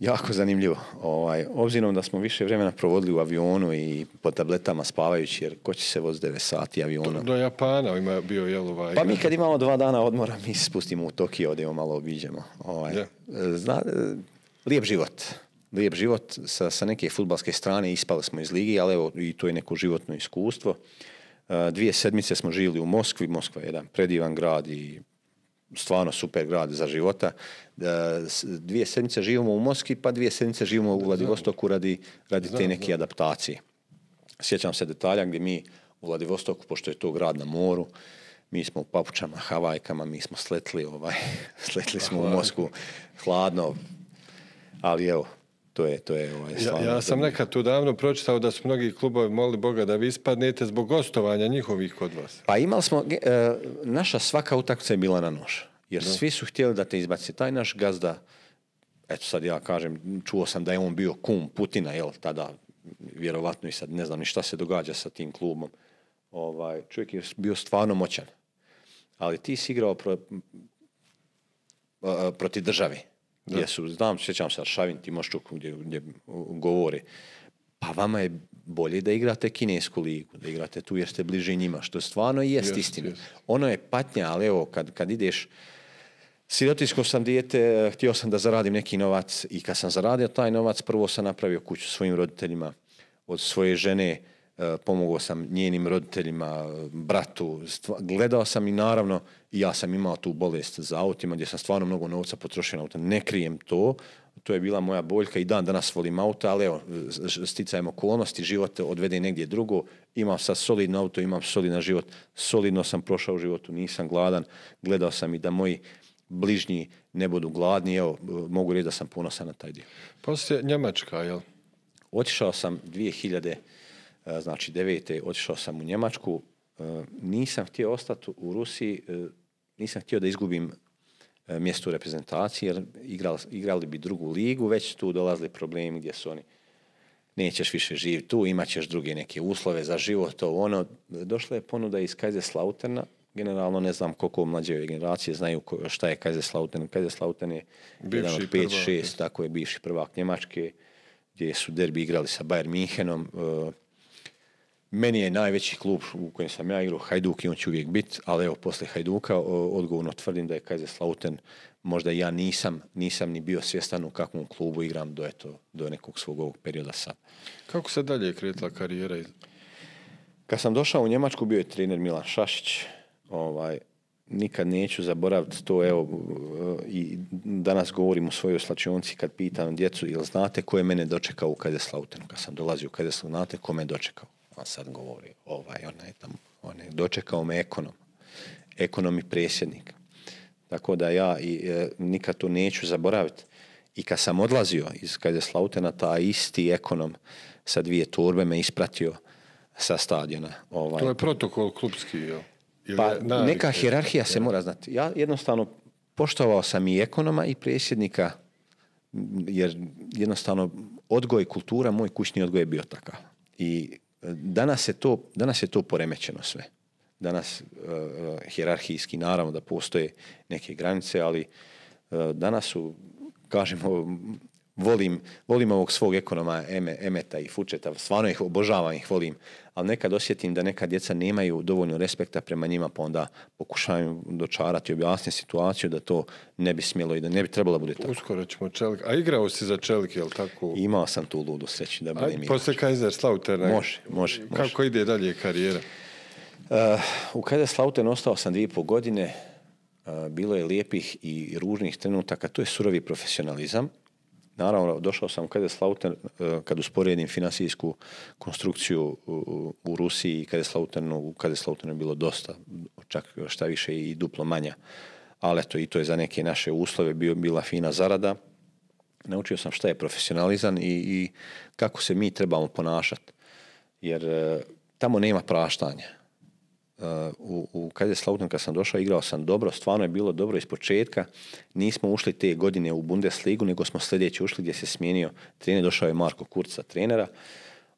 Jako zanimljivo. Ovaj, obzirom da smo više vremena provodili u avionu i po tabletama spavajući, jer ko će se voziti 9 sati avionom? Do Japana ima bio jel ovaj, Pa mi kad imamo dva dana odmora, mi se spustimo u Tokio, odemo malo obiđemo. Ovaj, zna, lijep život. Lijep život. Sa, sa neke futbalske strane ispali smo iz ligi, ali evo i to je neko životno iskustvo. E, dvije sedmice smo živjeli u Moskvi. Moskva je jedan predivan grad i stvarno super grad za života. E, dvije sedmice živimo u Moskvi, pa dvije sedmice živimo u Vladivostoku radi, radi te neke adaptacije. Sjećam se detalja gdje mi u Vladivostoku, pošto je to grad na moru, mi smo u papučama, havajkama, mi smo sletli, ovaj, sletli smo u Mosku hladno, ali evo, to je, to je ovaj, ja, sam nekad tu davno pročitao da su mnogi klubovi molili Boga da vi ispadnete zbog gostovanja njihovih kod vas. Pa imali smo, e, naša svaka utakmica je bila na nož. Jer svi su htjeli da te izbaci taj naš gazda, eto sad ja kažem, čuo sam da je on bio kum Putina, jel, tada vjerovatno i sad ne znam ni šta se događa sa tim klubom. Ovaj, čovjek je bio stvarno moćan. Ali ti si igrao pro, protiv državi. Gdje su, znam, sjećam se, Aršavin, Timoščuk, gdje, gdje govori. Pa vama je bolje da igrate kinesku ligu, da igrate tu jer ste bliže njima, što stvarno jest istina. Ono je patnja, ali evo, kad, kad ideš, sirotinsko sam dijete, htio sam da zaradim neki novac i kad sam zaradio taj novac, prvo sam napravio kuću svojim roditeljima, od svoje žene, E, pomogao sam njenim roditeljima, bratu, gledao sam i naravno ja sam imao tu bolest za autima gdje sam stvarno mnogo novca potrošio na auta. Ne krijem to, to je bila moja boljka i dan danas volim auta, ali evo, sticajem okolnosti, život odvede negdje drugo, imam sad solidno auto, imam solidan život, solidno sam prošao u životu, nisam gladan, gledao sam i da moji bližnji ne budu gladni, evo, mogu reći da sam ponosan na taj dio. Poslije Njemačka, jel? Otišao sam 2000 E, znači devete otišao sam u Njemačku, e, nisam htio ostati u Rusiji, e, nisam htio da izgubim mjesto u reprezentaciji, jer igrali, bi drugu ligu, već tu dolazili problemi gdje su oni nećeš više živjeti tu, imat ćeš druge neke uslove za život, to ono. Došla je ponuda iz Kajze Slauterna, generalno ne znam koliko mlađe generacije znaju šta je Kajze Slauten. je jedan od 5-6, tako je bivši prvak Njemačke, gdje su derbi igrali sa Bayern Minhenom, meni je najveći klub u kojem sam ja igrao Hajduk i on će uvijek biti, ali evo, posle Hajduka odgovorno tvrdim da je Slauten, možda ja nisam, nisam ni bio svjestan u kakvom klubu igram do, eto, do nekog svog ovog perioda sad. Kako se dalje je kretila karijera? Kad sam došao u Njemačku bio je trener Milan Šašić. Ovaj, nikad neću zaboraviti to, evo, eh, i danas govorim u svojoj slačionci kad pitam djecu, ili znate ko je mene dočekao u Slauten, Kad sam dolazio u Kaiserslautern, znate ko me dočekao? vam sad govori ovaj, onaj tamo, dočekao me ekonom, ekonom i presjednik. Tako da ja i, e, nikad to neću zaboraviti. I kad sam odlazio iz kad je ta isti ekonom sa dvije torbe me ispratio sa stadiona. Ovaj. To je protokol klubski, pa neka hjerarhija se mora znati. Ja jednostavno poštovao sam i ekonoma i predsjednika, jer jednostavno odgoj kultura, moj kućni odgoj je bio takav. I Danas je to, danas je to poremećeno sve. Danas uh, naravno da postoje neke granice, ali e, danas su, kažemo, volim, volim ovog svog ekonoma Emeta i Fučeta, stvarno ih obožavam, ih volim, ali nekad osjetim da neka djeca nemaju dovoljno respekta prema njima, pa onda pokušavam dočarati, objasniti situaciju da to ne bi smjelo i da ne bi trebalo da tako. Uskoro ćemo čelik. A igrao si za čelik, jel tako? Imao sam tu ludu sreću da budem Posle Kaiser Može, može, može. Kako ide dalje karijera? U eh, u Kaiser ostao sam dvije i pol godine. Eh, bilo je lijepih i ružnih trenutaka. To je surovi profesionalizam Naravno, došao sam kad je slauten eh, kad usporedim financijsku konstrukciju u, Rusiji i kada je Slauten, je slauten bilo dosta, čak šta više i duplo manja. Ali eto, i to je za neke naše uslove bio, bila fina zarada. Naučio sam šta je profesionalizan i, i kako se mi trebamo ponašati. Jer eh, tamo nema praštanja u, u kad je kad sam došao, igrao sam dobro, stvarno je bilo dobro iz početka. Nismo ušli te godine u Bundesligu, nego smo sljedeći ušli gdje se smijenio trener, došao je Marko Kurca, trenera,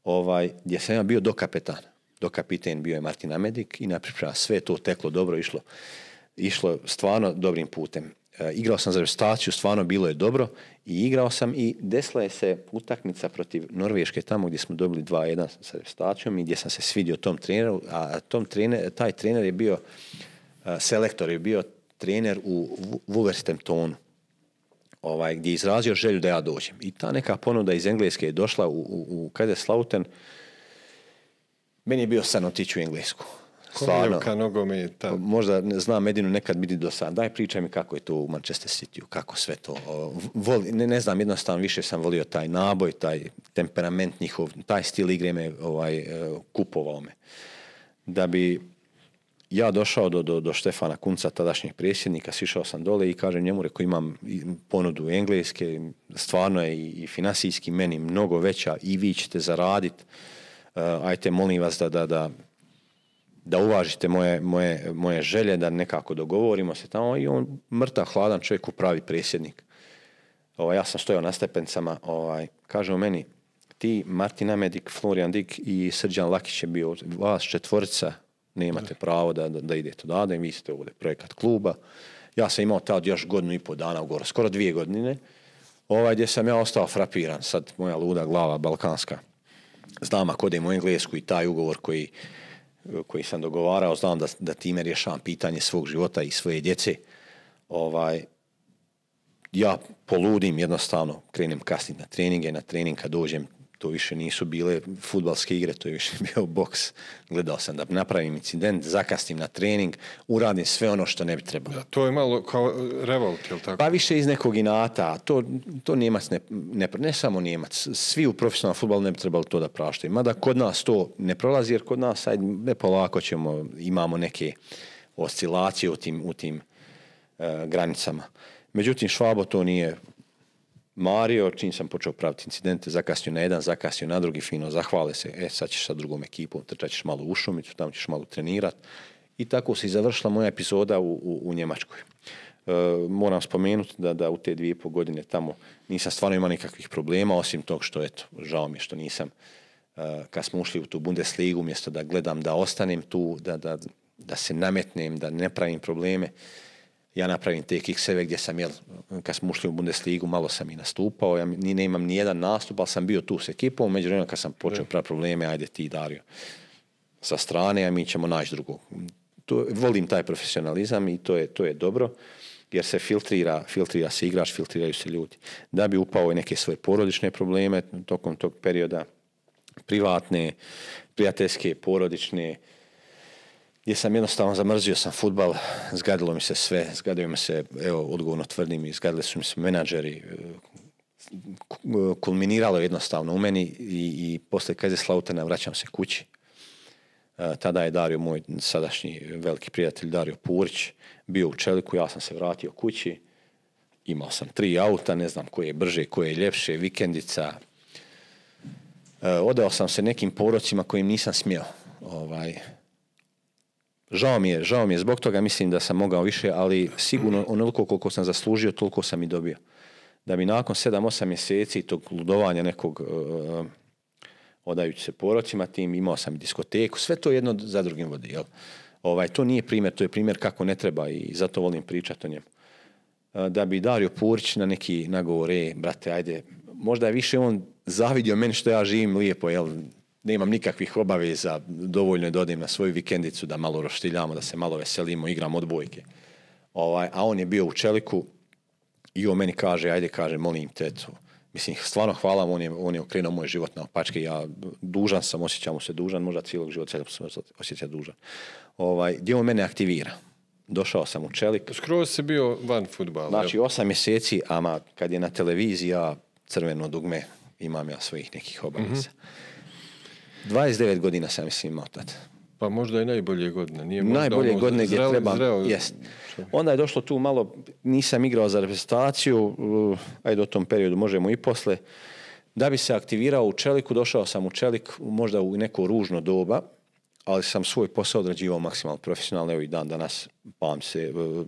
ovaj, gdje sam ja bio do kapetan. Do kapiten bio je Martin Amedik i napriprava sve to teklo dobro, išlo, išlo stvarno dobrim putem. E, igrao sam za restaciju stvarno bilo je dobro i igrao sam i desla je se utakmica protiv Norveške tamo gdje smo dobili 2-1 sa restacijom i gdje sam se svidio tom treneru, a tom trener, taj trener je bio, e, selektor je bio trener u tonu ovaj, gdje je izrazio želju da ja dođem. I ta neka ponuda iz Engleske je došla u, u, u Slauten. Meni je bio san otići u Englesku stvarno. nogometa. Možda znam jedino nekad biti do sada. Daj pričaj mi kako je to u Manchester City, kako sve to. ne, znam, jednostavno više sam volio taj naboj, taj temperament njihov, taj stil igre me ovaj, e, kupovao me. Da bi ja došao do, Štefana Kunca, tadašnjeg predsjednika, sišao sam dole i kažem njemu, rekao imam ponudu engleske, stvarno je i, financijski finansijski meni mnogo veća i vi ćete zaraditi. E, ajte, molim vas da, da, da da uvažite moje, moje, moje želje, da nekako dogovorimo se tamo i on mrtav, hladan čovjek u pravi predsjednik. Ovaj, ja sam stojao na stepencama, ovaj, kažu meni, ti, Martin Amedik, Florian Dik i Srđan Lakić je bio vas četvorica, nemate pravo da, da, da idete vi ste ovdje projekat kluba. Ja sam imao tad još godinu i pol dana u goru, skoro dvije godine, ovaj, gdje sam ja ostao frapiran, sad moja luda glava balkanska. Znam ako odem u Englesku i taj ugovor koji koji sam dogovarao, znam da, da time rješavam pitanje svog života i svoje djece, ovaj, ja poludim jednostavno, krenem kasnije na treninge, na trening kad dođem to više nisu bile futbalske igre, to je više bio boks. Gledao sam da napravim incident, zakastim na trening, uradim sve ono što ne bi trebalo. Da, to je malo kao e, revolt, li tako? Pa više iz nekog inata, to, to Nijemac ne, ne, samo Nijemac, svi u profesionalnom futbalu ne bi trebali to da praštaju. Mada kod nas to ne prolazi, jer kod nas aj, ne polako ćemo, imamo neke oscilacije u tim, u tim e, granicama. Međutim, Švabo to nije Mario, čim sam počeo praviti incidente, zakasnio na jedan, zakasnio na drugi, fino, zahvale se, e, sad ćeš sa drugom ekipom, trčat ćeš malo u Šumicu, tamo ćeš malo trenirat. I tako se i završila moja epizoda u, u, Njemačkoj. E, moram spomenuti da, da u te dvije i pol godine tamo nisam stvarno imao nikakvih problema, osim tog što, eto, žao mi je što nisam, e, kad smo ušli u tu Bundesligu, umjesto da gledam da ostanem tu, da, da, da se nametnem, da ne pravim probleme, ja napravim te kikseve gdje sam, jel, kad smo ušli u Bundesligu, malo sam i nastupao, ja ni, ne imam ni nastup, ali sam bio tu s ekipom, međutim kad sam počeo mm. pravi probleme, ajde ti Dario, sa strane, a mi ćemo naći drugu. To, volim taj profesionalizam i to je, to je dobro, jer se filtrira, filtrira se igrač, filtriraju se ljudi. Da bi upao i neke svoje porodične probleme tokom tog perioda, privatne, prijateljske, porodične, gdje sam jednostavno zamrzio sam futbal, zgadilo mi se sve, zgadio mi se, evo odgovorno tvrdim, i zgadili su mi se menadžeri, kulminiralo je jednostavno u meni i, i poslije Kajze Slautena vraćam se kući. E, tada je Dario, moj sadašnji veliki prijatelj Dario Purić, bio u čeliku, ja sam se vratio kući, imao sam tri auta, ne znam koje je brže, koje je ljepše, vikendica. E, odao sam se nekim porocima kojim nisam smio. Ovaj, Žao mi je, žao mi je zbog toga, mislim da sam mogao više, ali sigurno onoliko koliko sam zaslužio, toliko sam i dobio. Da bi nakon 7-8 mjeseci tog ludovanja nekog e, odajući se porocima tim, imao sam i diskoteku, sve to jedno za drugim vodi. Jel? Ovaj, to nije primjer, to je primjer kako ne treba i zato volim pričati o njemu. E, da bi Dario Purić na neki nagovore, brate, ajde, možda je više on zavidio meni što ja živim lijepo, jel, nemam nikakvih obaveza, dovoljno je da odem na svoju vikendicu da malo roštiljamo, da se malo veselimo, igramo odbojke. Ovaj, a on je bio u čeliku i on meni kaže, ajde kaže, molim te, to. mislim, stvarno hvala, on je, on je okrenuo moj život na opačke, ja dužan sam, osjećam se dužan, možda cijelog života sam osjeća dužan. Ovaj, gdje on mene aktivira? Došao sam u čelik. Skroz se bio van futbala. Znači, osam mjeseci, ama kad je na televiziji, ja crveno dugme, imam ja svojih nekih obaveza. Mhm. 29 godina sam mislim imao tad. Pa možda i najbolje godine. Nije možda najbolje ono godine gdje treba. Jest. Onda je došlo tu malo, nisam igrao za reprezentaciju, uh, ajde o tom periodu možemo i posle. Da bi se aktivirao u čeliku, došao sam u čelik možda u neko ružno doba, ali sam svoj posao odrađivao maksimalno profesionalno. Evo i dan danas pam se uh,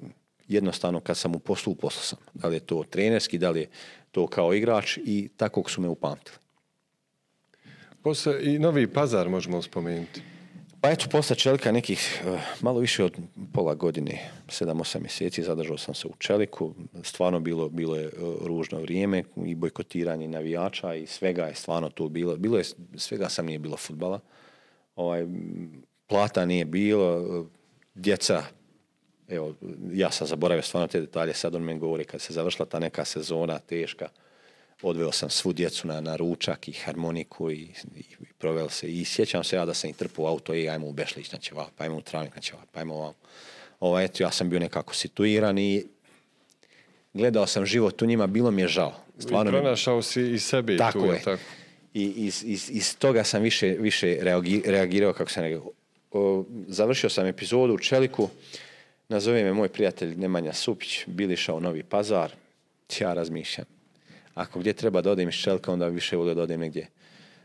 jednostavno kad sam u poslu, u sam. Da li je to trenerski, da li je to kao igrač i tako su me upamtili. Posle i Novi Pazar možemo spomenuti. Pa eto, posle čelika nekih eh, malo više od pola godine, sedam, osam mjeseci, zadržao sam se u čeliku. Stvarno bilo, bilo je eh, ružno vrijeme i bojkotiranje navijača i svega je stvarno tu bilo. bilo je, svega sam nije bilo futbala. Ovaj, plata nije bilo, eh, djeca, evo, ja sam zaboravio stvarno te detalje, sad on meni govori kad se završila ta neka sezona teška, odveo sam svu djecu na, na ručak i harmoniku i, i, proveo se. I sjećam se ja da sam i trpao auto i ajmo u Bešlić na pa ajmo u Travnik na pa ajmo Ovo, ovaj, eto, ja sam bio nekako situiran i gledao sam život u njima, bilo mi je žao. Stvarno I pronašao si i sebi. Tako je. Tako. I iz, iz, iz, toga sam više, više reagirao, kako sam rekao. završio sam epizodu u Čeliku, nazove me moj prijatelj Nemanja Supić, bili Novi Pazar, ja razmišljam, ako gdje treba da odem iz Čelka, onda više volio da odem negdje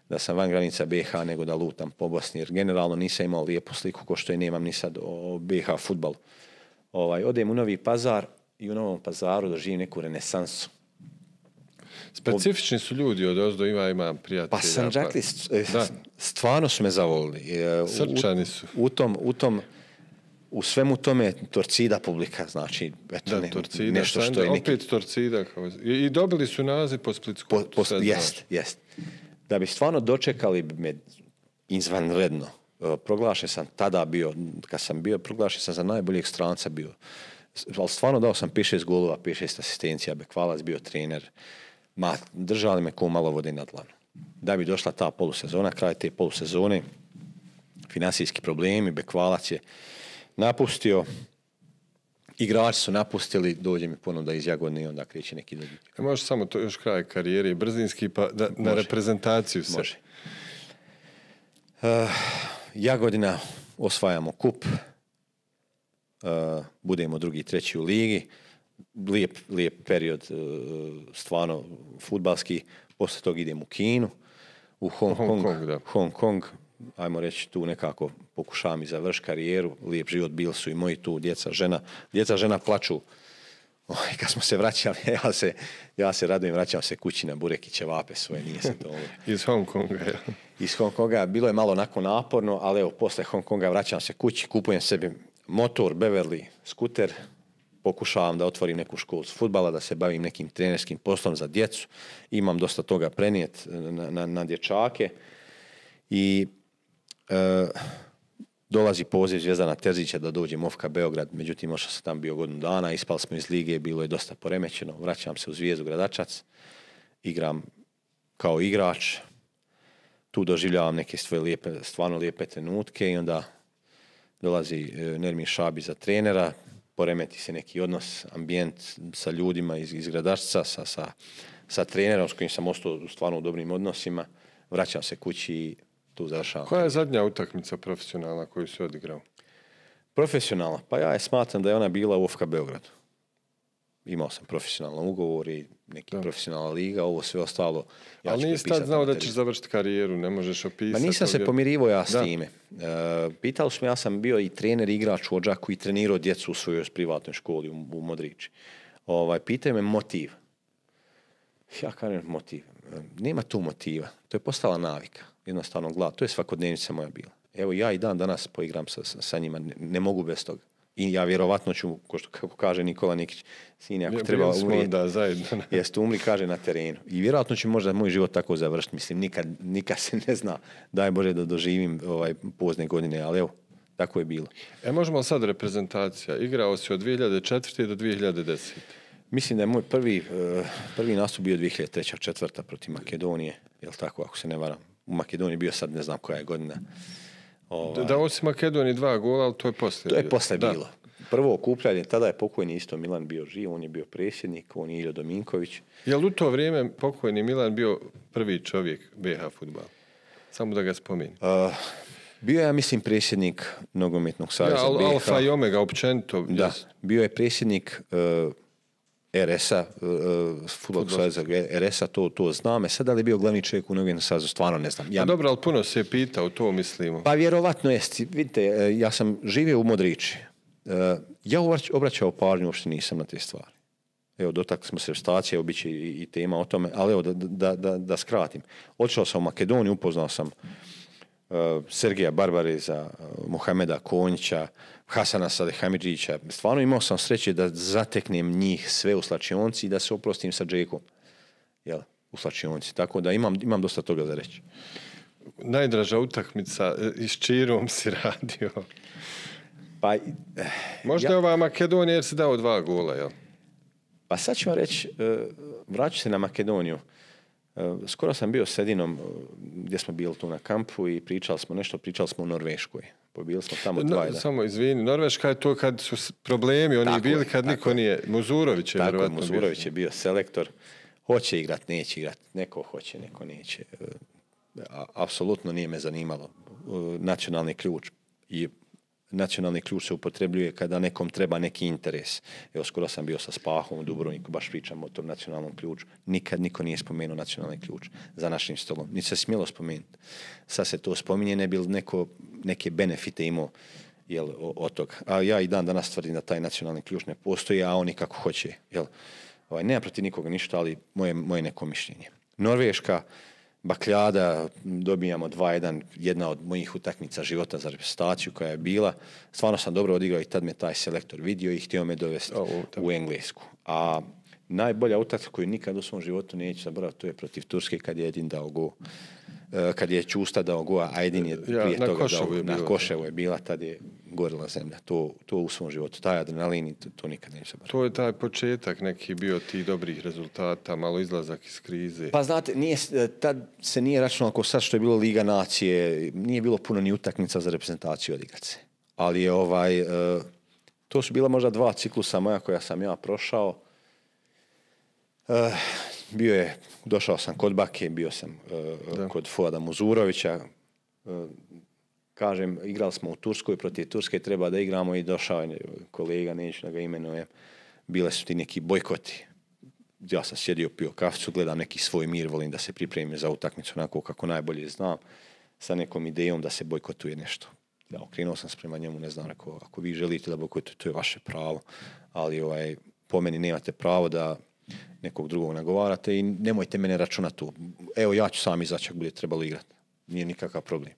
da sam van granica BiH nego da lutam po Bosni, jer generalno nisam imao lijepu sliku ko što je nemam ni sad o BiH futbalu. Ovaj, odem u Novi Pazar i u Novom Pazaru doživim neku renesansu. Specifični su ljudi od ozdo, ima, ima Pa sam pa- e, stvarno su me zavolili. E, Srčani su. u tom, u tom u svemu tome Torcida publika, znači eto, torcida, nešto što je... Opet Torcida. I, I, dobili su naziv po Splitsku. jest, Da bi stvarno dočekali me izvanredno. Proglašen sam tada bio, kad sam bio, proglašen sam za najboljeg stranca bio. Ali stvarno dao sam piše iz golova, piše iz asistencija, Bekvalac bio trener. Ma, držali me ko malo vode na dlanu. Da bi došla ta polusezona, kraj te polusezone, financijski problemi, Bekvalac je napustio, igrači su napustili, dođe mi ponuda iz Jagodine i onda kreće neki drugi. E, može samo to još kraj karijere, brzinski pa da, na reprezentaciju se. Može. Eh, Jagodina, osvajamo kup, eh, budemo drugi, treći u ligi, lijep, lijep period eh, stvarno futbalski, posle toga idem u Kinu, u Hong, Kong, Hong Kong ajmo reći tu nekako pokušavam i završ karijeru, lijep život bil su i moji tu djeca, žena, djeca, žena plaču. Oj, kad smo se vraćali, ja se, ja se radujem, vraćam se kući na Burekiće vape svoje, nije se to... Iz Hong Konga, Iz Hong Konga, bilo je malo onako naporno, ali evo, posle Hong Konga vraćam se kući, kupujem sebi motor, Beverly, skuter, pokušavam da otvorim neku školu s futbala, da se bavim nekim trenerskim poslom za djecu, imam dosta toga prenijet na, na, na dječake i Eh, dolazi poziv Zvezdana Terzića da dođe Mofka Beograd, međutim ošao sam tam bio godinu dana, ispali smo iz lige, bilo je dosta poremećeno, vraćam se u zvijezu Gradačac, igram kao igrač, tu doživljavam neke svoje lijepe, stvarno lijepe trenutke i onda dolazi eh, Nermin Šabi za trenera, poremeti se neki odnos, ambijent sa ljudima iz, iz Gradačca, sa, sa, sa trenerom s kojim sam ostao stvarno u dobrim odnosima, vraćam se kući i tu Koja je zadnja utakmica profesionalna koju si odigrao? Profesionalna? Pa ja je smatram da je ona bila u Ofka Beogradu. Imao sam profesionalne ugovor i neki profesionalna liga, ovo sve ostalo. Ali nisi tad znao da ćeš završiti karijeru, ne možeš opisati. Pa nisam se pomirivo ja s time. E, pitali su ja sam bio i trener, igrač u Ođaku i trenirao djecu u svojoj privatnoj školi u, u Modrići. Ovaj, pitaju me motiv. Ja kažem motiv. E, nema tu motiva. To je postala navika jednostavno glad. To je svakodnevnica moja bila. Evo ja i dan danas poigram sa, sa njima, ne, mogu bez toga. I ja vjerovatno ću, ko što, kako kaže Nikola Nikić, sine, ako ja, treba zajedno jest umri, kaže na terenu. I vjerojatno će možda moj život tako završiti. Mislim, nikad, nikad se ne zna, daj Bože da doživim ovaj, pozne godine, ali evo, tako je bilo. E možemo sad reprezentacija. Igrao si od 2004. do 2010. Mislim da je moj prvi, eh, prvi nastup bio 2003. četvrta protiv Makedonije, jel tako, ako se ne varam u Makedoniji bio sad ne znam koja je godina. Ovaj, da, osim Makedoniji dva gola, ali to je poslije. To je poslije bilo. Prvo okupljanje, tada je pokojni isto Milan bio živ, on je bio predsjednik, on je Iljo Dominković. Je u to vrijeme pokojni Milan bio prvi čovjek BH futbala? Samo da ga spominjem. bio je, ja mislim, predsjednik nogometnog savjeza ja, BH. Alfa i Omega, općenito. Da, bio je predsjednik e, RS-a, e, e, to, to znam. E sad, da li je bio glavni čovjek u Nogin sazu, stvarno ne znam. Ja... A dobro, ali puno se je pitao, to mislimo. Pa vjerovatno jest. Vidite, e, ja sam živio u Modrići. Ja obraćao parnju, uopšte nisam na te stvari. Evo, dotakli smo se stacije, evo, bit će i, tema o tome, ali evo, da, da, da, skratim. Odšao sam u Makedoniju, upoznao sam uh, Sergija Barbareza, Mohameda Konjića, Hasana Sadehamidžića. stvarno imao sam sreće da zateknem njih sve u slačionci i da se oprostim sa Džekom. Jel? U slačionci. Tako da imam, imam dosta toga za reći. Najdraža utakmica, i e, s Čirom si radio. Pa, eh, Možda je ova Makedonija jer si dao dva gola, jel? Pa sad ću vam reći, eh, vraću se na Makedoniju. E, skoro sam bio s Edinom e, gdje smo bili tu na kampu i pričali smo nešto, pričali smo o Norveškoj. Bili smo tamo dva. samo izvini, Norveška je to kad su problemi, oni bili kad niko nije. Muzurović je tako, Muzurović je bio selektor. Hoće igrat, neće igrat. Neko hoće, neko neće. E, apsolutno nije me zanimalo nacionalni ključ. I nacionalni ključ se upotrebljuje kada nekom treba neki interes. Evo, skoro sam bio sa Spahom u Dubrovniku, baš pričam o tom nacionalnom ključu. Nikad niko nije spomenuo nacionalni ključ za našim stolom. Niti se smjelo spomenuti. Sad se to spominje, ne bi neko, neke benefite imao od toga. A ja i dan danas tvrdim da taj nacionalni ključ ne postoji, a oni kako hoće. Jel, ovaj, nema protiv nikoga ništa, ali moje, moje neko mišljenje. Norveška, Bakljada, dobijamo 2-1, jedna od mojih utakmica života za reprezentaciju koja je bila. Stvarno sam dobro odigrao i tad me taj selektor vidio i htio me dovesti u Englesku. A najbolja utakmica koju nikad u svom životu neću zaboraviti, to je protiv Turske kad je jedin dao go Eh, kad je Čusta dao goa, jedin je prije toga dao, je na Koševo je bila, tad je gorila zemlja. To, to u svom životu, taj adrenalin, to, to nikad neće se To je taj početak neki bio tih dobrih rezultata, malo izlazak iz krize. Pa znate, nije, eh, tad se nije računalo ako sad što je bilo Liga nacije, nije bilo puno ni utakmica za reprezentaciju odigrace. Ali je ovaj, eh, to su bila možda dva ciklusa moja koja sam ja prošao Eh, bio je, došao sam kod Bake, bio sam eh, kod Fuada Muzurovića, eh, kažem, igrali smo u Turskoj, protiv Turske treba da igramo i došao je kolega, neću da ga imenujem, bile su ti neki bojkoti. Ja sam sjedio, pio kafcu, gledam neki svoj mir, volim da se pripremim za utakmicu onako kako najbolje znam, sa nekom idejom da se bojkotuje nešto. Ja okrenuo sam se prema njemu, ne znam, ako vi želite da bojkotuje, to je vaše pravo, ali ovaj, po meni nemate pravo da nekog drugog nagovarate i nemojte mene računa tu. Evo ja ću sam izaći ako bude trebalo igrati. Nije nikakav problem.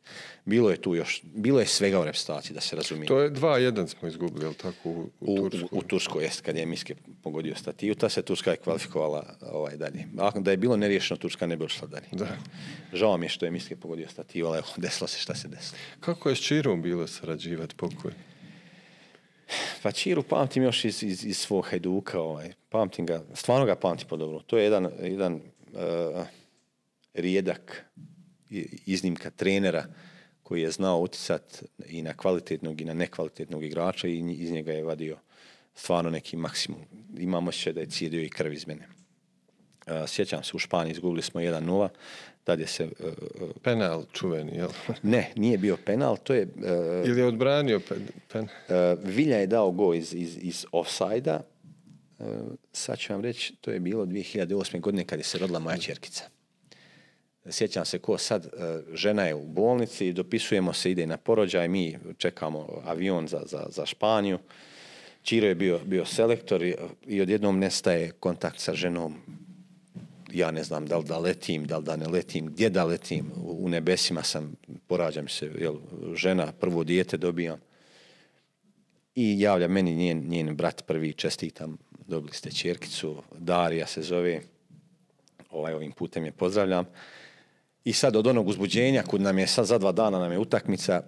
Bilo je tu još, bilo je svega u repstaciji, da se razumije. To je dva 1 smo izgubili, jel tako, u, Turskoj? U, Turskoj, kad je Miske pogodio statiju, ta se Turska je kvalifikovala ovaj, dalje. A da je bilo neriješeno, Turska ne bi ušla dalje. Da. Žao mi je što je Miske pogodio statiju, ali evo, desilo se šta se desilo. Kako je s Čirom bilo sarađivati pokoj? Pa Čiru pamtim još iz, iz, svog Hajduka, ovaj. pamtim ga, stvarno ga pamtim po dobro. To je jedan, jedan eh, rijedak iznimka trenera koji je znao utjecat i na kvalitetnog i na nekvalitetnog igrača i iz njega je vadio stvarno neki maksimum. Imamo se da je cijedio i krv iz mene. Eh, sjećam se, u Španiji izgubili smo 1-0, tad je se... E, e, penal čuveni, jel? ne, nije bio penal, to je... E, Ili je odbranio pen, Vilja je dao go iz, iz, iz offside-a, sad ću vam reći, to je bilo 2008. godine kad je se rodila moja čerkica. Sjećam se ko sad, žena je u bolnici, dopisujemo se, ide na porođaj, mi čekamo avion za, za, za Španiju. Čiro je bio, bio selektor i, i odjednom nestaje kontakt sa ženom ja ne znam da li da letim, da li da ne letim, gdje da letim, u nebesima sam, porađam se, jel, žena, prvo dijete dobijam i javlja meni njen, njen brat prvi, čestitam, dobili ste čerkicu, Darija se zove, ovaj, ovim putem je pozdravljam. I sad od onog uzbuđenja, kod nam je sad za dva dana nam je utakmica,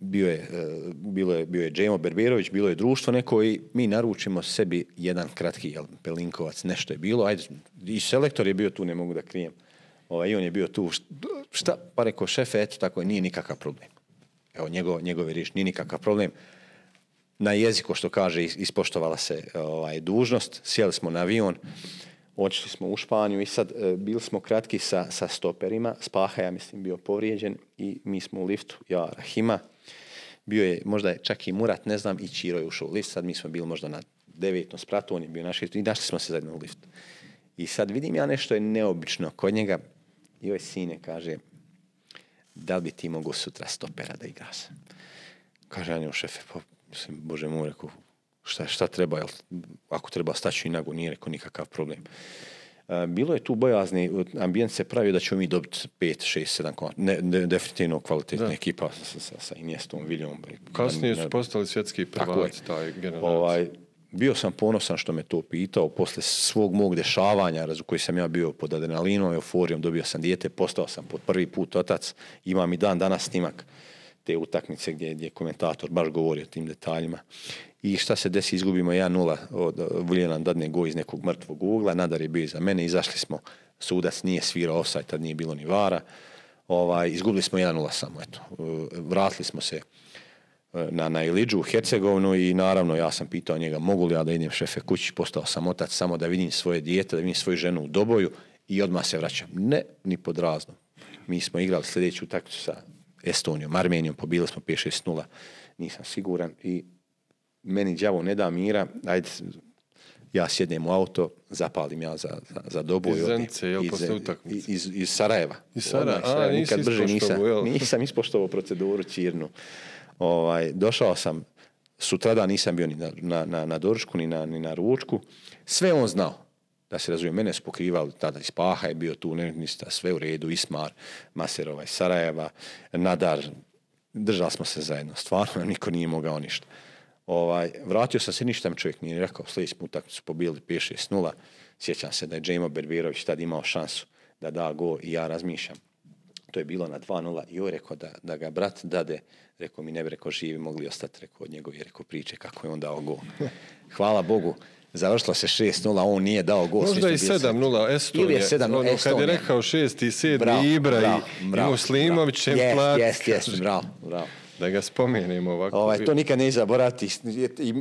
bio je, e, bilo je, bio je Džemo Berberović, bilo je društvo neko i mi naručimo sebi jedan kratki jel, pelinkovac, nešto je bilo, ajde, i selektor je bio tu, ne mogu da krijem. Ovaj, I on je bio tu, šta? Pa rekao, šefe, eto tako, nije nikakav problem. Evo, njegov, njegove riječi, nije nikakav problem. Na jeziku, što kaže, ispoštovala se ovaj, dužnost, sjeli smo na avion, otišli smo u Španiju i sad e, bili smo kratki sa, sa stoperima, Spaha ja mislim bio povrijeđen i mi smo u liftu, ja Rahima, bio je možda je čak i Murat, ne znam, i Čiro je ušao u lift, sad mi smo bili možda na devetnom spratu, on je bio naš i našli smo se zajedno u lift. I sad vidim ja nešto je neobično kod njega i ovaj sine kaže, da li bi ti mogao sutra stopera da igraš? Kaže, ja njemu šefe, pa, mislim, bože mu, rekao, šta, treba, jel, ako treba staću i nagu, nije rekao nikakav problem. E, bilo je tu bojazni, ambijent se pravio da ćemo mi dobiti 5, 6, 7, ne, ne, definitivno kvalitetna ekipa sa, sa, sa Viljom. Kasnije su postali svjetski prvaci, taj Ovaj, bio sam ponosan što me to pitao, posle svog mog dešavanja, u koji sam ja bio pod adrenalinom, euforijom, dobio sam dijete, postao sam pod prvi put otac, imam i dan danas snimak te utakmice gdje, gdje je komentator baš govori o tim detaljima i šta se desi, izgubimo 1-0 od eh, Vuljena dadne go iz nekog mrtvog ugla, nadar je bio za mene, izašli smo, sudac nije svirao offside, tad nije bilo ni vara, ovaj, izgubili smo 1-0 samo, eto, eh, vratili smo se eh, na, na Iliđu u Hercegovinu i naravno ja sam pitao njega mogu li ja da idem šefe kući, postao sam otac samo da vidim svoje dijete, da vidim svoju ženu u doboju i odmah se vraćam. Ne, ni pod raznom. Mi smo igrali sljedeću utakmicu sa Estonijom, Armenijom, pobili smo 5-6-0, nisam siguran i meni đavo ne da mira, ajde, ja sjednem u auto, zapalim ja za, za, za dobu. Iz Zence, posle Iz, iz, Sarajeva. Sarajeva, Nikad brže nisam, nisam ispoštovao proceduru čirnu. Ovaj, došao sam, sutrada nisam bio ni na, na, na, na doručku, ni na, ni na ručku. Sve on znao da se razumije, mene su pokrivali tada iz Paha je bio tu, ne, sve u redu, Ismar, Maserova iz Sarajeva, Nadar, držali smo se zajedno, stvarno niko nije mogao ništa. Ovaj, vratio sam se, ništa mi čovjek nije rekao, sljedeći put tako su pobili 5-6-0, sjećam se da je Džemo Berbirović tad imao šansu da da go i ja razmišljam. To je bilo na 2-0 i on rekao da, da ga brat dade, rekao mi ne bi rekao živi, mogli ostati, rekao od njegove, rekao priče kako je on dao go. Hvala Bogu, završilo se 6-0, on nije dao gol. Možda i 7-0 Estonija. Ili je 7-0 ono, Kad je rekao 6 i 7 bravo, Ibra i, bravo, i Muslimović, Čemplak. Jes, jes, jes, bravo, bravo da ga spomenemo ovako. Ovaj, to nikad ne zaborati.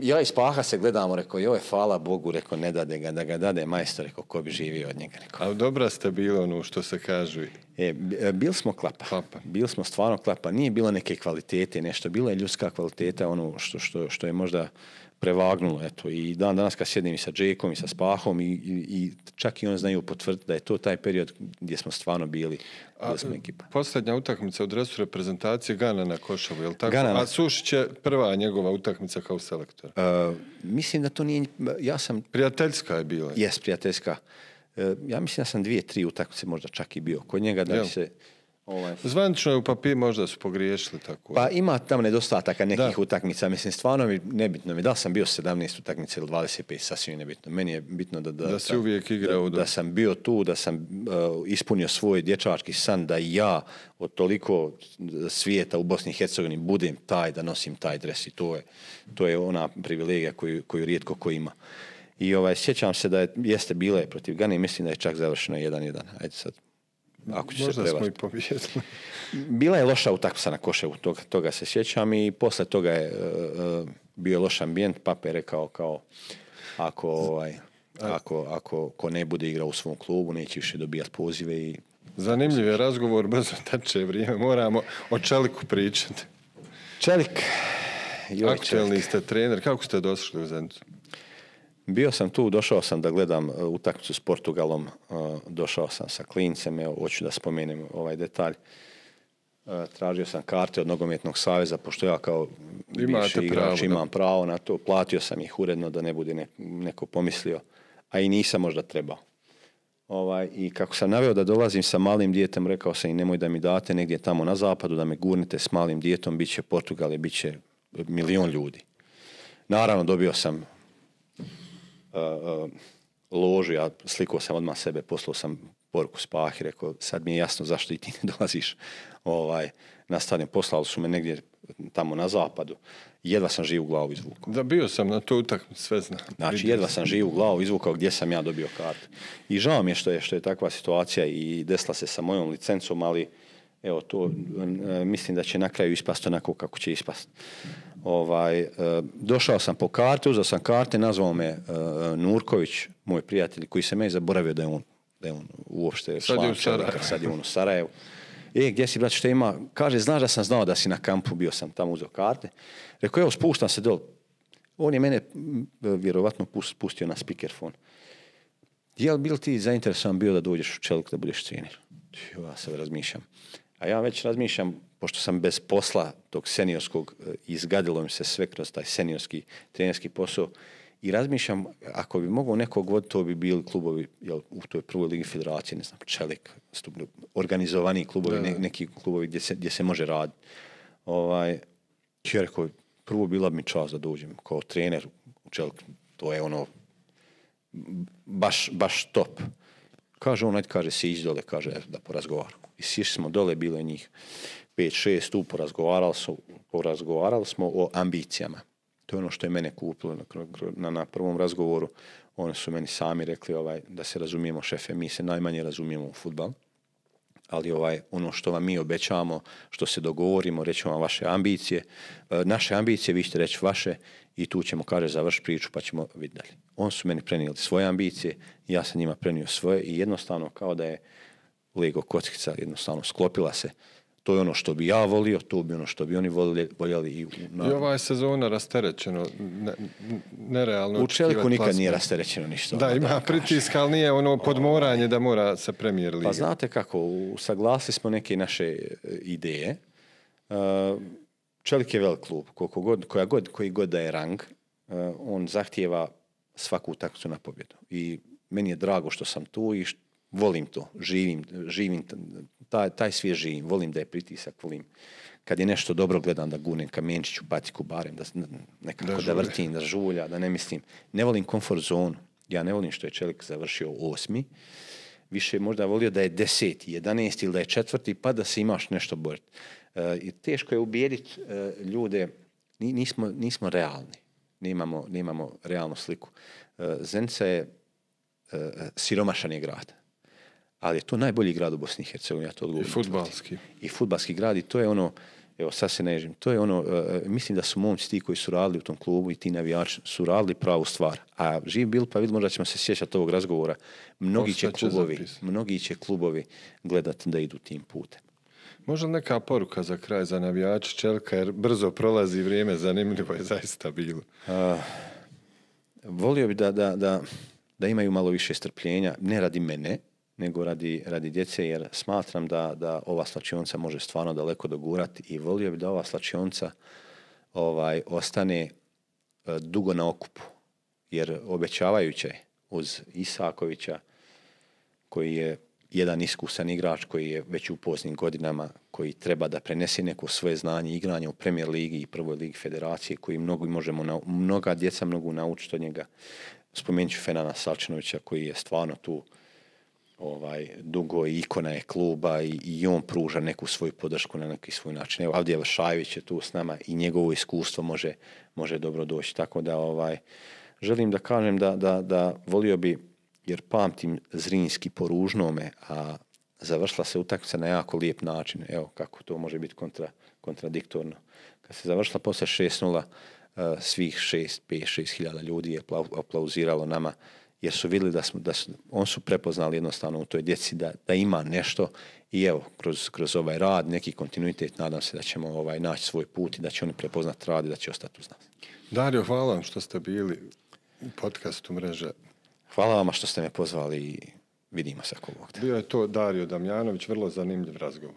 Ja iz paha se gledamo, rekao, joj, hvala Bogu, rekao, ne dade ga, da ga dade majstor, rekao, ko bi živio od njega, rekao. Ali dobra ste bili, ono što se kaže. E, e bil smo klapa. klapa. Bil smo stvarno klapa. Nije bilo neke kvalitete, nešto. Bila je ljudska kvaliteta, ono što, što, što je možda prevagnulo. Eto, I dan danas kad sjedim i sa Džekom i sa Spahom i, i, i čak i oni znaju potvrditi da je to taj period gdje smo stvarno bili, a, ekipa. Posljednja utakmica u dresu reprezentacije Gana na Košavu, je tako? Gana A Sušić je prva njegova utakmica kao selektor. E, mislim da to nije... Ja sam... Prijateljska je bila. Jes, prijateljska. E, ja mislim da sam dvije, tri utakmice možda čak i bio kod njega da bi se Ovaj. Zvanično je u papir možda su pogriješili tako. Pa ima tamo nedostataka nekih utakmica. Mislim, stvarno mi nebitno mi da sam bio 17 utakmica ili 25, sasvim nebitno. Meni je bitno da... Da, da uvijek igrao. Da, sam bio tu, da sam e, ispunio svoj dječački san, da ja od toliko svijeta u Bosni i Hercegovini budem taj, da nosim taj dres i to je, to je ona privilegija koju, koju rijetko ko ima. I ovaj, sjećam se da je, jeste bile je protiv Gani, mislim da je čak završeno 1-1. Ajde sad, ako Možda se smo i pobjedili. Bila je loša utakmica na koševu, toga, toga se sjećam i posle toga je e, e, bio loš ambijent, Pape je rekao kao ako ovaj, ako ko ne bude igrao u svom klubu, neće više dobijati pozive i Zanimljiv je razgovor, brzo tače vrijeme, moramo o Čeliku pričati. Čelik, Joj, ste trener, kako ste došli u Zenicu? Bio sam tu, došao sam da gledam e, utakmicu s Portugalom, e, došao sam sa klincem, evo, hoću da spomenem ovaj detalj. E, tražio sam karte od Nogometnog saveza, pošto ja kao bivši igrač imam pravo na to. Platio sam ih uredno da ne bude neko pomislio, a i nisam možda trebao. Ovaj, I kako sam naveo da dolazim sa malim dijetom, rekao sam i nemoj da mi date negdje tamo na zapadu, da me gurnite s malim djetom, bit će Portugal i bit će milion ljudi. Naravno, dobio sam Uh, uh, loži, ja slikao sam odmah sebe, poslao sam poruku spahi, rekao, sad mi je jasno zašto i ti ne dolaziš ovaj, na stadion. Poslali su me negdje tamo na zapadu. Jedva sam u glavu izvukao. Da, bio sam na to utakmicu, sve znam. Znači, jedva sam živu glavu izvukao gdje sam ja dobio kartu. I žao mi je što je, što je takva situacija i desila se sa mojom licencom, ali evo to, e, mislim da će na kraju ispast onako kako će ispast ovaj, e, došao sam po karte, uzao sam karte, nazvao me e, Nurković, moj prijatelj, koji se me zaboravio da je on, da je on uopšte sad je, sad je u Sarajevu. E, gdje si, brat, što ima? Kaže, znaš da sam znao da si na kampu, bio sam tamo uzeo karte. Rekao, evo, spuštam se dol. On je mene vjerovatno pustio na speakerfon. Je li bil ti zainteresovan bio da dođeš u čelik da budeš trener? Ja se razmišljam. A ja već razmišljam pošto sam bez posla tog seniorskog, e, izgadilo mi se sve kroz taj seniorski trenerski posao i razmišljam, ako bi mogao nekog od to bi bili klubovi jel, u toj prvoj ligi federacije, ne znam, Čelik, stupno, organizovani klubovi, neki klubovi gdje se, se može raditi. Ovaj, ja rekao, prvo bila mi čast da dođem kao trener u Čelik, to je ono, baš, baš top. Kaže onaj, kaže kaže, siđi dole, kaže, da porazgovaramo. I sišli smo dole, bile njih pet, šest, tu, porazgovarali, su, porazgovarali smo o ambicijama. To je ono što je mene kupilo na, na prvom razgovoru. Oni su meni sami rekli ovaj, da se razumijemo šefe, mi se najmanje razumijemo u futbal, ali ovaj, ono što vam mi obećavamo, što se dogovorimo, rećemo vam vaše ambicije, e, naše ambicije, vi ćete reći vaše i tu ćemo, kaže, završiti priču pa ćemo vidjeti dalje. On su meni prenijeli svoje ambicije, ja sam njima prenio svoje i jednostavno kao da je Lego kockica jednostavno sklopila se. To je ono što bi ja volio, to bi ono što bi oni voljeli, i... I ova je sezona rasterećeno, nerealno... U Čeliku nikad nije rasterećeno ništa. Da, ima da ali nije ono podmoranje da mora se premijer liga. Pa znate kako, usaglasili smo neke naše e, ideje, e, Čelik je velik klub, koliko god, koja god, koji god da je rang, eh, on zahtijeva svaku utakmicu na pobjedu. I meni je drago što sam tu i volim to, živim, živim taj, taj svijet živim, volim da je pritisak, volim kad je nešto dobro gledam da gunem kamenčiću, baciku barem, da nekako da, da vrtim, da žulja, da ne mislim. Ne volim komfort zonu. Ja ne volim što je Čelik završio osmi, više možda volio da je deseti, jedanesti ili da je četvrti, pa da se imaš nešto boriti. E, I teško je ubijediti e, ljude, nismo, nismo realni, nemamo, nemamo realnu sliku. E, Zenca je siromašan je grad, ali je to najbolji grad u Bosni i Hercegovini, ja I futbalski. I futbalski grad i to je ono, evo sad se nežim, to je ono, e, e, mislim da su momci ti koji su radili u tom klubu i ti navijači su radili pravu stvar. A živ bil pa vidimo možda ćemo se sjećati ovog razgovora. Mnogi će, klubovi, mnogi će klubovi gledati da idu tim putem. Možda neka poruka za kraj za navijač Čelka, jer brzo prolazi vrijeme, zanimljivo je zaista bilo. volio bi da, da, da, da imaju malo više strpljenja, ne radi mene, nego radi, radi djece jer smatram da, da ova slačionica može stvarno daleko dogurati i volio bi da ova slačionica ovaj, ostane e, dugo na okupu jer obećavajuće uz Isakovića koji je jedan iskusan igrač koji je već u poznim godinama koji treba da prenese neko svoje znanje igranje u premijer ligi i prvoj ligi federacije koji mnogo možemo mnoga djeca mnogu naučiti od njega spomenut ću Fenana Salčinovića koji je stvarno tu ovaj, dugo i ikona je kluba i, i, on pruža neku svoju podršku na neki svoj način. Evo, Avdijel Šajević je tu s nama i njegovo iskustvo može, može dobro doći. Tako da, ovaj, želim da kažem da, da, da volio bi, jer pamtim Zrinski po ružnome, a završila se utakmica na jako lijep način. Evo, kako to može biti kontradiktorno. Kad se završila posle 6 eh, svih 6, 5, 6 hiljada ljudi je aplauziralo nama jer su vidjeli da, smo, da su, on su prepoznali jednostavno u toj djeci da, da ima nešto i evo, kroz, kroz ovaj rad, neki kontinuitet, nadam se da ćemo ovaj, naći svoj put i da će oni prepoznati rad i da će ostati uz nas. Dario, hvala vam što ste bili u podcastu mreže. Hvala vama što ste me pozvali i vidimo se ako Bio je to Dario Damjanović, vrlo zanimljiv razgovor.